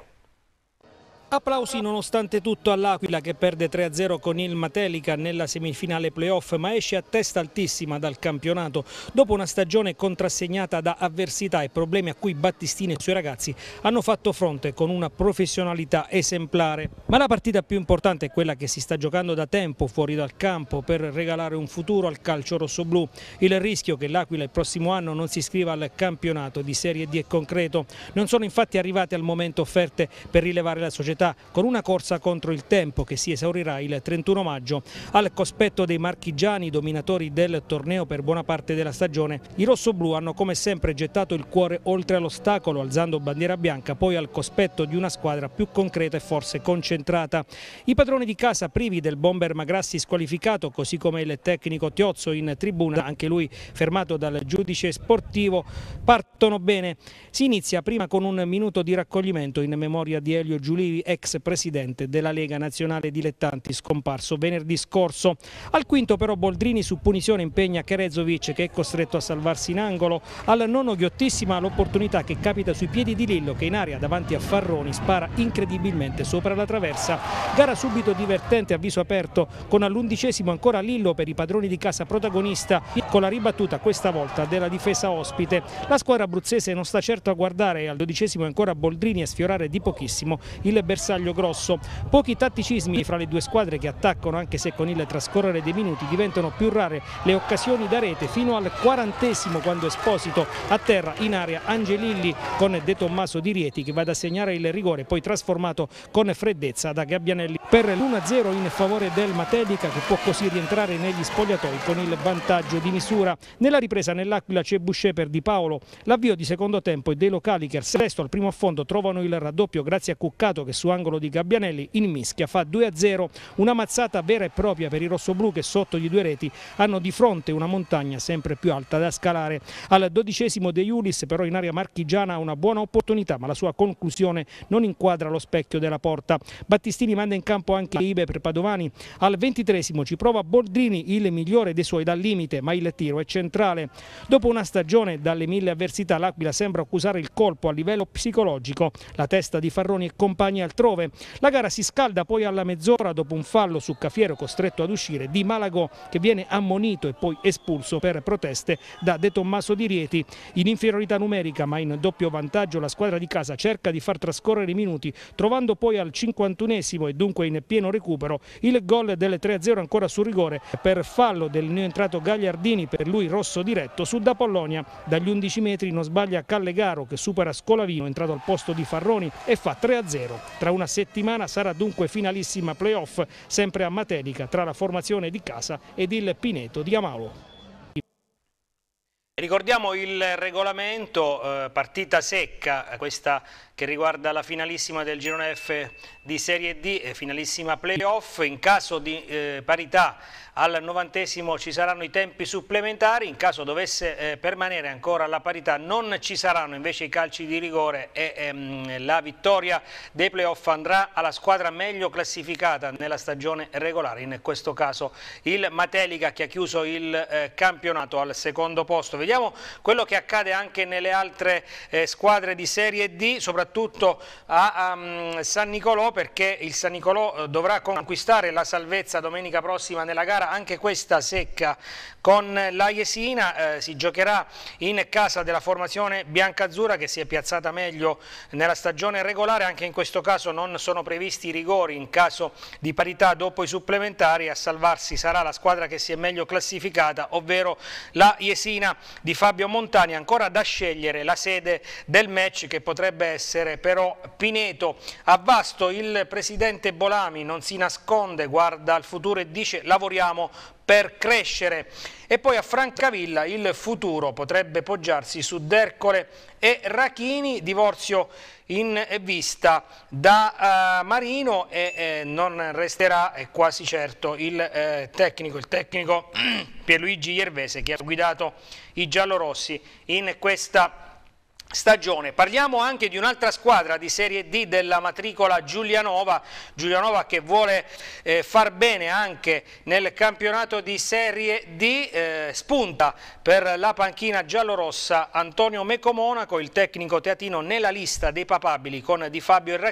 Applausi nonostante tutto all'Aquila che perde 3-0 con il Matelica nella semifinale playoff ma esce a testa altissima dal campionato dopo una stagione contrassegnata da avversità e problemi a cui Battistini e i suoi ragazzi hanno fatto fronte con una professionalità esemplare. Ma la partita più importante è quella che si sta giocando da tempo fuori dal campo per regalare un futuro al calcio rossoblù. Il rischio che l'Aquila il prossimo anno non si iscriva al campionato di Serie D è concreto. Non sono infatti arrivate al momento offerte per rilevare la società società con una corsa contro il tempo che si esaurirà il 31 maggio. Al cospetto dei marchigiani, dominatori del torneo per buona parte della stagione, i rossoblù hanno come sempre gettato il cuore oltre all'ostacolo, alzando bandiera bianca, poi al cospetto di una squadra più concreta e forse concentrata. I padroni di casa privi del bomber Magrassi squalificato, così come il tecnico Tiozzo in tribuna, anche lui fermato dal giudice sportivo, partono bene. Si inizia prima con un minuto di raccoglimento in memoria di Elio Giulivi ex presidente della Lega Nazionale Dilettanti, scomparso venerdì scorso. Al quinto però Boldrini su punizione impegna Kerezovic che è costretto a salvarsi in angolo, al nono ghiottissima l'opportunità che capita sui piedi di Lillo che in aria davanti a Farroni spara incredibilmente sopra la traversa. Gara subito divertente a viso aperto con all'undicesimo ancora Lillo per i padroni di casa protagonista con la ribattuta questa volta della difesa ospite. La squadra abruzzese non sta certo a guardare e al dodicesimo ancora Boldrini a sfiorare di pochissimo il bersaglio bersaglio grosso. Pochi tatticismi fra le due squadre che attaccano anche se con il trascorrere dei minuti diventano più rare le occasioni da rete fino al quarantesimo quando Esposito a terra in area Angelilli con De Tommaso di Rieti che va ad assegnare il rigore poi trasformato con freddezza da Gabbianelli per l'1-0 in favore del Matelica che può così rientrare negli spogliatoi con il vantaggio di misura. Nella ripresa nell'Aquila c'è Boucher per Di Paolo, l'avvio di secondo tempo e dei locali che al sesto al primo affondo trovano il raddoppio grazie a Cuccato che su su angolo di Gabbianelli in mischia fa 2-0 una mazzata vera e propria per i rossoblù che sotto gli due reti hanno di fronte una montagna sempre più alta da scalare al dodicesimo De Iulis però in area marchigiana ha una buona opportunità ma la sua conclusione non inquadra lo specchio della porta Battistini manda in campo anche Ibe per Padovani al ventitresimo ci prova Boldrini il migliore dei suoi dal limite ma il tiro è centrale dopo una stagione dalle mille avversità l'Aquila sembra accusare il colpo a livello psicologico la testa di Farroni e compagni al altrove. La gara si scalda poi alla mezz'ora dopo un fallo su Cafiero costretto ad uscire di Malagò che viene ammonito e poi espulso per proteste da De Tommaso di Rieti. In inferiorità numerica ma in doppio vantaggio la squadra di casa cerca di far trascorrere i minuti trovando poi al 51esimo e dunque in pieno recupero il gol delle 3-0 ancora su rigore per fallo del neoentrato Gagliardini per lui rosso diretto su da Pollonia. Dagli 11 metri non sbaglia Callegaro che supera Scolavino entrato al posto di Farroni e fa 3-0. Tra una settimana sarà dunque finalissima playoff sempre a Matelica tra la formazione di casa ed il Pineto di Amalo. Ricordiamo il regolamento, eh, partita secca, questa che riguarda la finalissima del girone F di Serie D e finalissima playoff. In caso di eh, parità al novantesimo ci saranno i tempi supplementari, in caso dovesse eh, permanere ancora la parità non ci saranno invece i calci di rigore e ehm, la vittoria dei playoff andrà alla squadra meglio classificata nella stagione regolare, in questo caso il Matelica che ha chiuso il eh, campionato al secondo posto. Vediamo quello che accade anche nelle altre eh, squadre di Serie D, soprattutto soprattutto a, a mm, San Nicolò perché il San Nicolò eh, dovrà conquistare la salvezza domenica prossima nella gara, anche questa secca con la Jesina, eh, si giocherà in casa della formazione biancazzurra che si è piazzata meglio nella stagione regolare, anche in questo caso non sono previsti i rigori in caso di parità dopo i supplementari, a salvarsi sarà la squadra che si è meglio classificata, ovvero la Jesina di Fabio Montani, ancora da scegliere la sede del match che potrebbe essere essere però Pineto. A Vasto il presidente Bolami non si nasconde, guarda al futuro e dice lavoriamo per crescere. E poi a Francavilla il futuro potrebbe poggiarsi su D'Ercole e Rachini, divorzio in vista da uh, Marino e eh, non resterà è quasi certo il eh, tecnico, il tecnico Pierluigi Iervese che ha guidato i giallorossi in questa stagione. Parliamo anche di un'altra squadra di Serie D della matricola Giulianova, Giulianova che vuole eh, far bene anche nel campionato di Serie D, eh, spunta per la panchina giallorossa Antonio Mecomonaco, il tecnico teatino nella lista dei papabili con Di Fabio e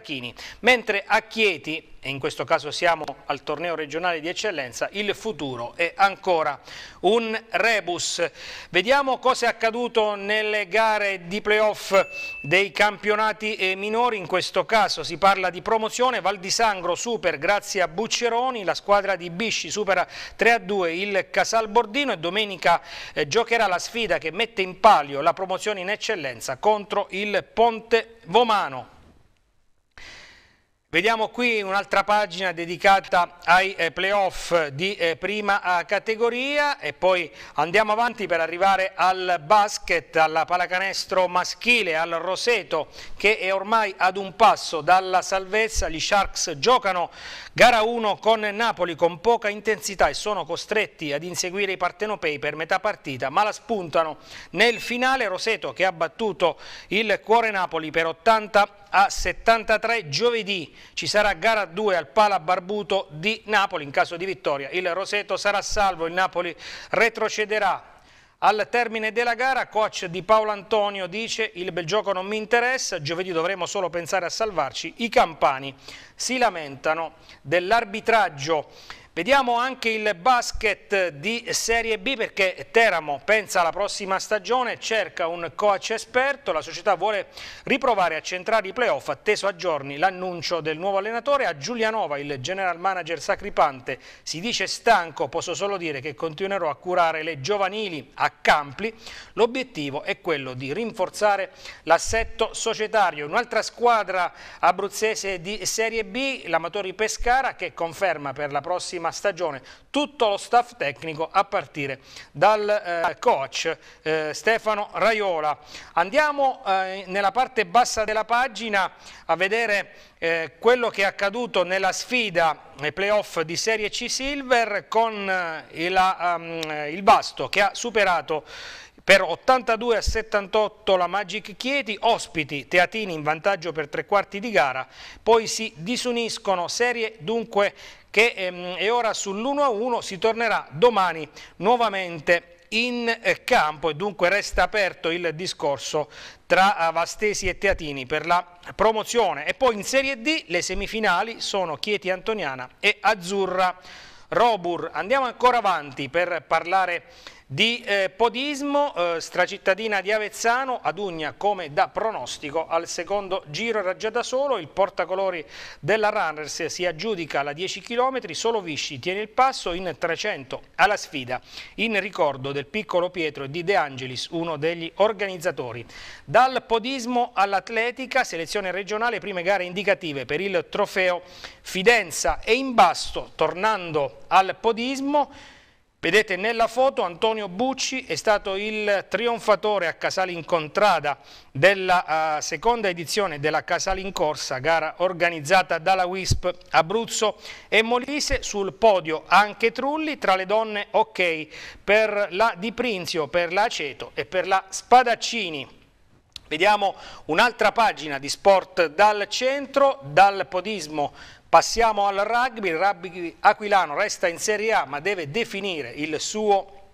mentre a Chieti e in questo caso siamo al torneo regionale di eccellenza, il futuro è ancora un rebus. Vediamo cosa è accaduto nelle gare di playoff dei campionati minori, in questo caso si parla di promozione, Val di Sangro super grazie a Bucceroni, la squadra di Bisci supera 3-2 il Casal Bordino e domenica eh, giocherà la sfida che mette in palio la promozione in eccellenza contro il Ponte Vomano. Vediamo qui un'altra pagina dedicata ai eh, playoff di eh, prima eh, categoria e poi andiamo avanti per arrivare al basket, alla pallacanestro maschile, al Roseto che è ormai ad un passo dalla salvezza. Gli Sharks giocano Gara 1 con Napoli con poca intensità e sono costretti ad inseguire i partenopei per metà partita, ma la spuntano nel finale Roseto che ha battuto il cuore Napoli per 80 a 73 giovedì ci sarà gara 2 al Pala Barbuto di Napoli in caso di vittoria il Roseto sarà salvo il Napoli retrocederà al termine della gara, coach di Paolo Antonio dice il bel gioco non mi interessa, giovedì dovremo solo pensare a salvarci. I campani si lamentano dell'arbitraggio. Vediamo anche il basket di Serie B perché Teramo pensa alla prossima stagione, cerca un coach esperto, la società vuole riprovare a centrare i playoff, atteso a giorni l'annuncio del nuovo allenatore, a Giulianova il general manager sacripante si dice stanco, posso solo dire che continuerò a curare le giovanili a Campli, l'obiettivo è quello di rinforzare l'assetto societario. Un'altra squadra abruzzese di Serie B, l'Amatori Pescara che conferma per la prossima prossima stagione tutto lo staff tecnico a partire dal eh, coach eh, Stefano Raiola. Andiamo eh, nella parte bassa della pagina a vedere eh, quello che è accaduto nella sfida nei eh, playoff di Serie C Silver con eh, il, um, il Basto che ha superato per 82 a 78 la Magic Chieti, ospiti Teatini in vantaggio per tre quarti di gara, poi si disuniscono serie dunque che ehm, è ora sull'1-1, a si tornerà domani nuovamente in eh, campo e dunque resta aperto il discorso tra Vastesi e Teatini per la promozione e poi in Serie D le semifinali sono Chieti Antoniana e Azzurra Robur. Andiamo ancora avanti per parlare di eh, podismo, eh, stracittadina di Avezzano, adugna come da pronostico al secondo giro era già da solo, il portacolori della Runners si aggiudica alla 10 km, solo Visci tiene il passo in 300 alla sfida, in ricordo del piccolo Pietro di De Angelis, uno degli organizzatori. Dal podismo all'atletica, selezione regionale, prime gare indicative per il trofeo Fidenza e in Imbasto, tornando al podismo, Vedete nella foto Antonio Bucci è stato il trionfatore a Contrada della uh, seconda edizione della Corsa, gara organizzata dalla WISP Abruzzo e Molise, sul podio anche Trulli, tra le donne ok per la Di Prinzio, per la Aceto e per la Spadaccini. Vediamo un'altra pagina di sport dal centro, dal podismo Passiamo al rugby, il rugby aquilano resta in Serie A ma deve definire il suo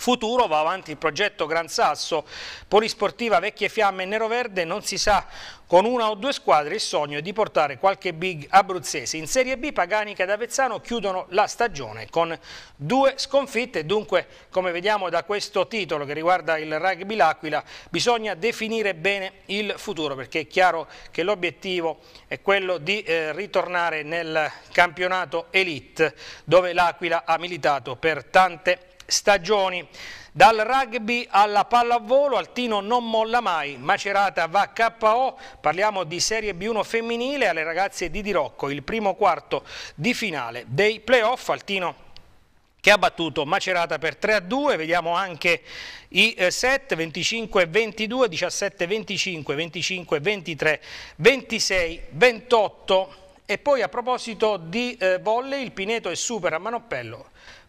futuro va avanti il progetto Gran Sasso, Polisportiva Vecchie Fiamme e Neroverde non si sa con una o due squadre il sogno è di portare qualche big abruzzese. In Serie B Paganica ed Avezzano chiudono la stagione con due sconfitte, dunque come vediamo da questo titolo che riguarda il rugby L'Aquila bisogna definire bene il futuro perché è chiaro che l'obiettivo è quello di eh, ritornare nel campionato elite dove l'Aquila ha militato per tante anni stagioni. Dal rugby alla pallavolo, Altino non molla mai, Macerata va KO, parliamo di Serie B1 femminile alle ragazze di Dirocco, il primo quarto di finale dei playoff, Altino che ha battuto Macerata per 3 a 2, vediamo anche i eh, set 25 22, 17 25, 25 23, 26 28 e poi a proposito di eh, volley il Pineto è super a Manoppello,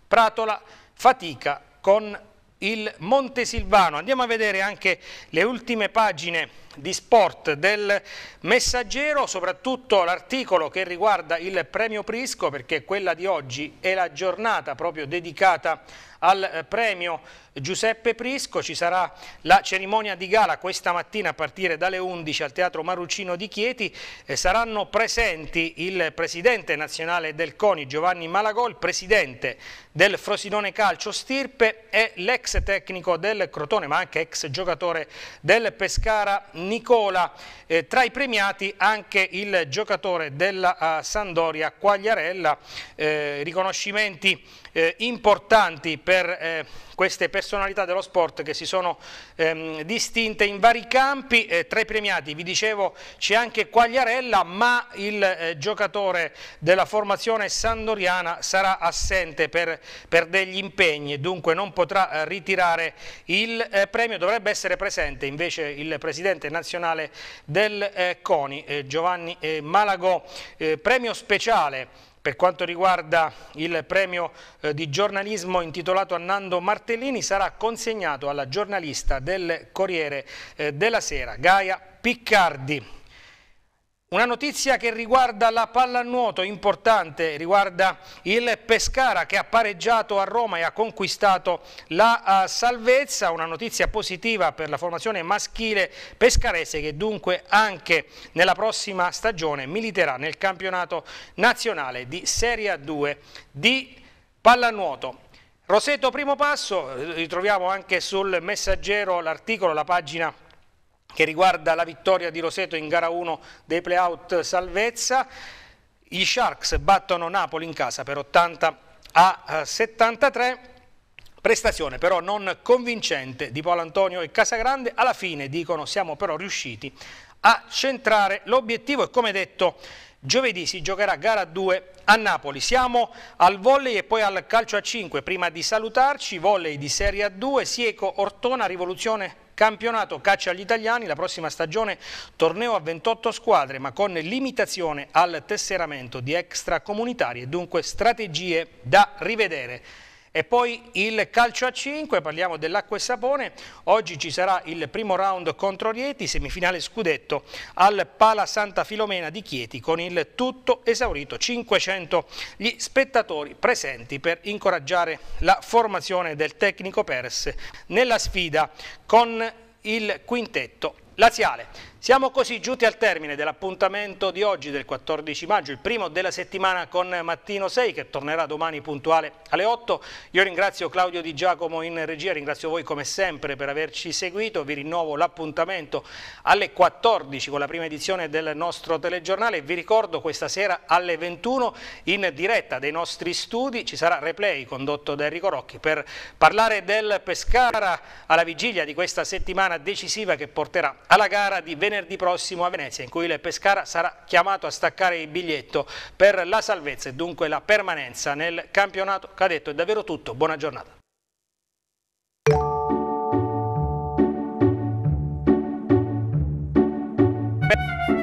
Pratola fatica con il Montesilvano. Andiamo a vedere anche le ultime pagine di sport del Messaggero, soprattutto l'articolo che riguarda il premio Prisco, perché quella di oggi è la giornata proprio dedicata al eh, premio Giuseppe Prisco, ci sarà la cerimonia di gala questa mattina a partire dalle 11 al Teatro Maruccino di Chieti, eh, saranno presenti il Presidente nazionale del CONI Giovanni Malagol, Presidente del Frosinone Calcio Stirpe e l'ex tecnico del Crotone ma anche ex giocatore del Pescara Nicola, eh, tra i premiati anche il giocatore della uh, Sandoria Quagliarella, eh, riconoscimenti eh, importanti per per eh, queste personalità dello sport che si sono ehm, distinte in vari campi, eh, tra i premiati vi dicevo c'è anche Quagliarella ma il eh, giocatore della formazione sandoriana sarà assente per, per degli impegni dunque non potrà eh, ritirare il eh, premio, dovrebbe essere presente invece il presidente nazionale del eh, CONI Giovanni Malagò, premio speciale per quanto riguarda il premio eh, di giornalismo intitolato a Nando Martellini sarà consegnato alla giornalista del Corriere eh, della Sera, Gaia Piccardi. Una notizia che riguarda la pallanuoto importante, riguarda il Pescara che ha pareggiato a Roma e ha conquistato la uh, salvezza, una notizia positiva per la formazione maschile pescarese che dunque anche nella prossima stagione militerà nel campionato nazionale di Serie A2 di pallanuoto. Roseto primo passo, eh, ritroviamo anche sul messaggero l'articolo, la pagina che riguarda la vittoria di Roseto in gara 1 dei playout salvezza. I Sharks battono Napoli in casa per 80 a 73. Eh, Prestazione però non convincente di Paolo Antonio e Casagrande, alla fine dicono siamo però riusciti a centrare l'obiettivo e come detto giovedì si giocherà gara 2 a Napoli. Siamo al volley e poi al calcio a 5, prima di salutarci, volley di Serie A2, Sieco Ortona, rivoluzione Campionato caccia agli italiani, la prossima stagione torneo a 28 squadre ma con limitazione al tesseramento di extracomunitari e dunque strategie da rivedere. E poi il calcio a 5, parliamo dell'acqua e sapone, oggi ci sarà il primo round contro Rieti, semifinale scudetto al Pala Santa Filomena di Chieti con il tutto esaurito, 500 gli spettatori presenti per incoraggiare la formazione del tecnico Perez nella sfida con il quintetto laziale. Siamo così giunti al termine dell'appuntamento di oggi del 14 maggio, il primo della settimana con Mattino 6 che tornerà domani puntuale alle 8. Io ringrazio Claudio Di Giacomo in regia, ringrazio voi come sempre per averci seguito, vi rinnovo l'appuntamento alle 14 con la prima edizione del nostro telegiornale. Vi ricordo questa sera alle 21 in diretta dei nostri studi ci sarà replay condotto da Enrico Rocchi per parlare del Pescara alla vigilia di questa settimana decisiva che porterà alla gara di venerdì venerdì prossimo a Venezia in cui il Pescara sarà chiamato a staccare il biglietto per la salvezza e dunque la permanenza nel campionato cadetto. È davvero tutto, buona giornata. Thank you.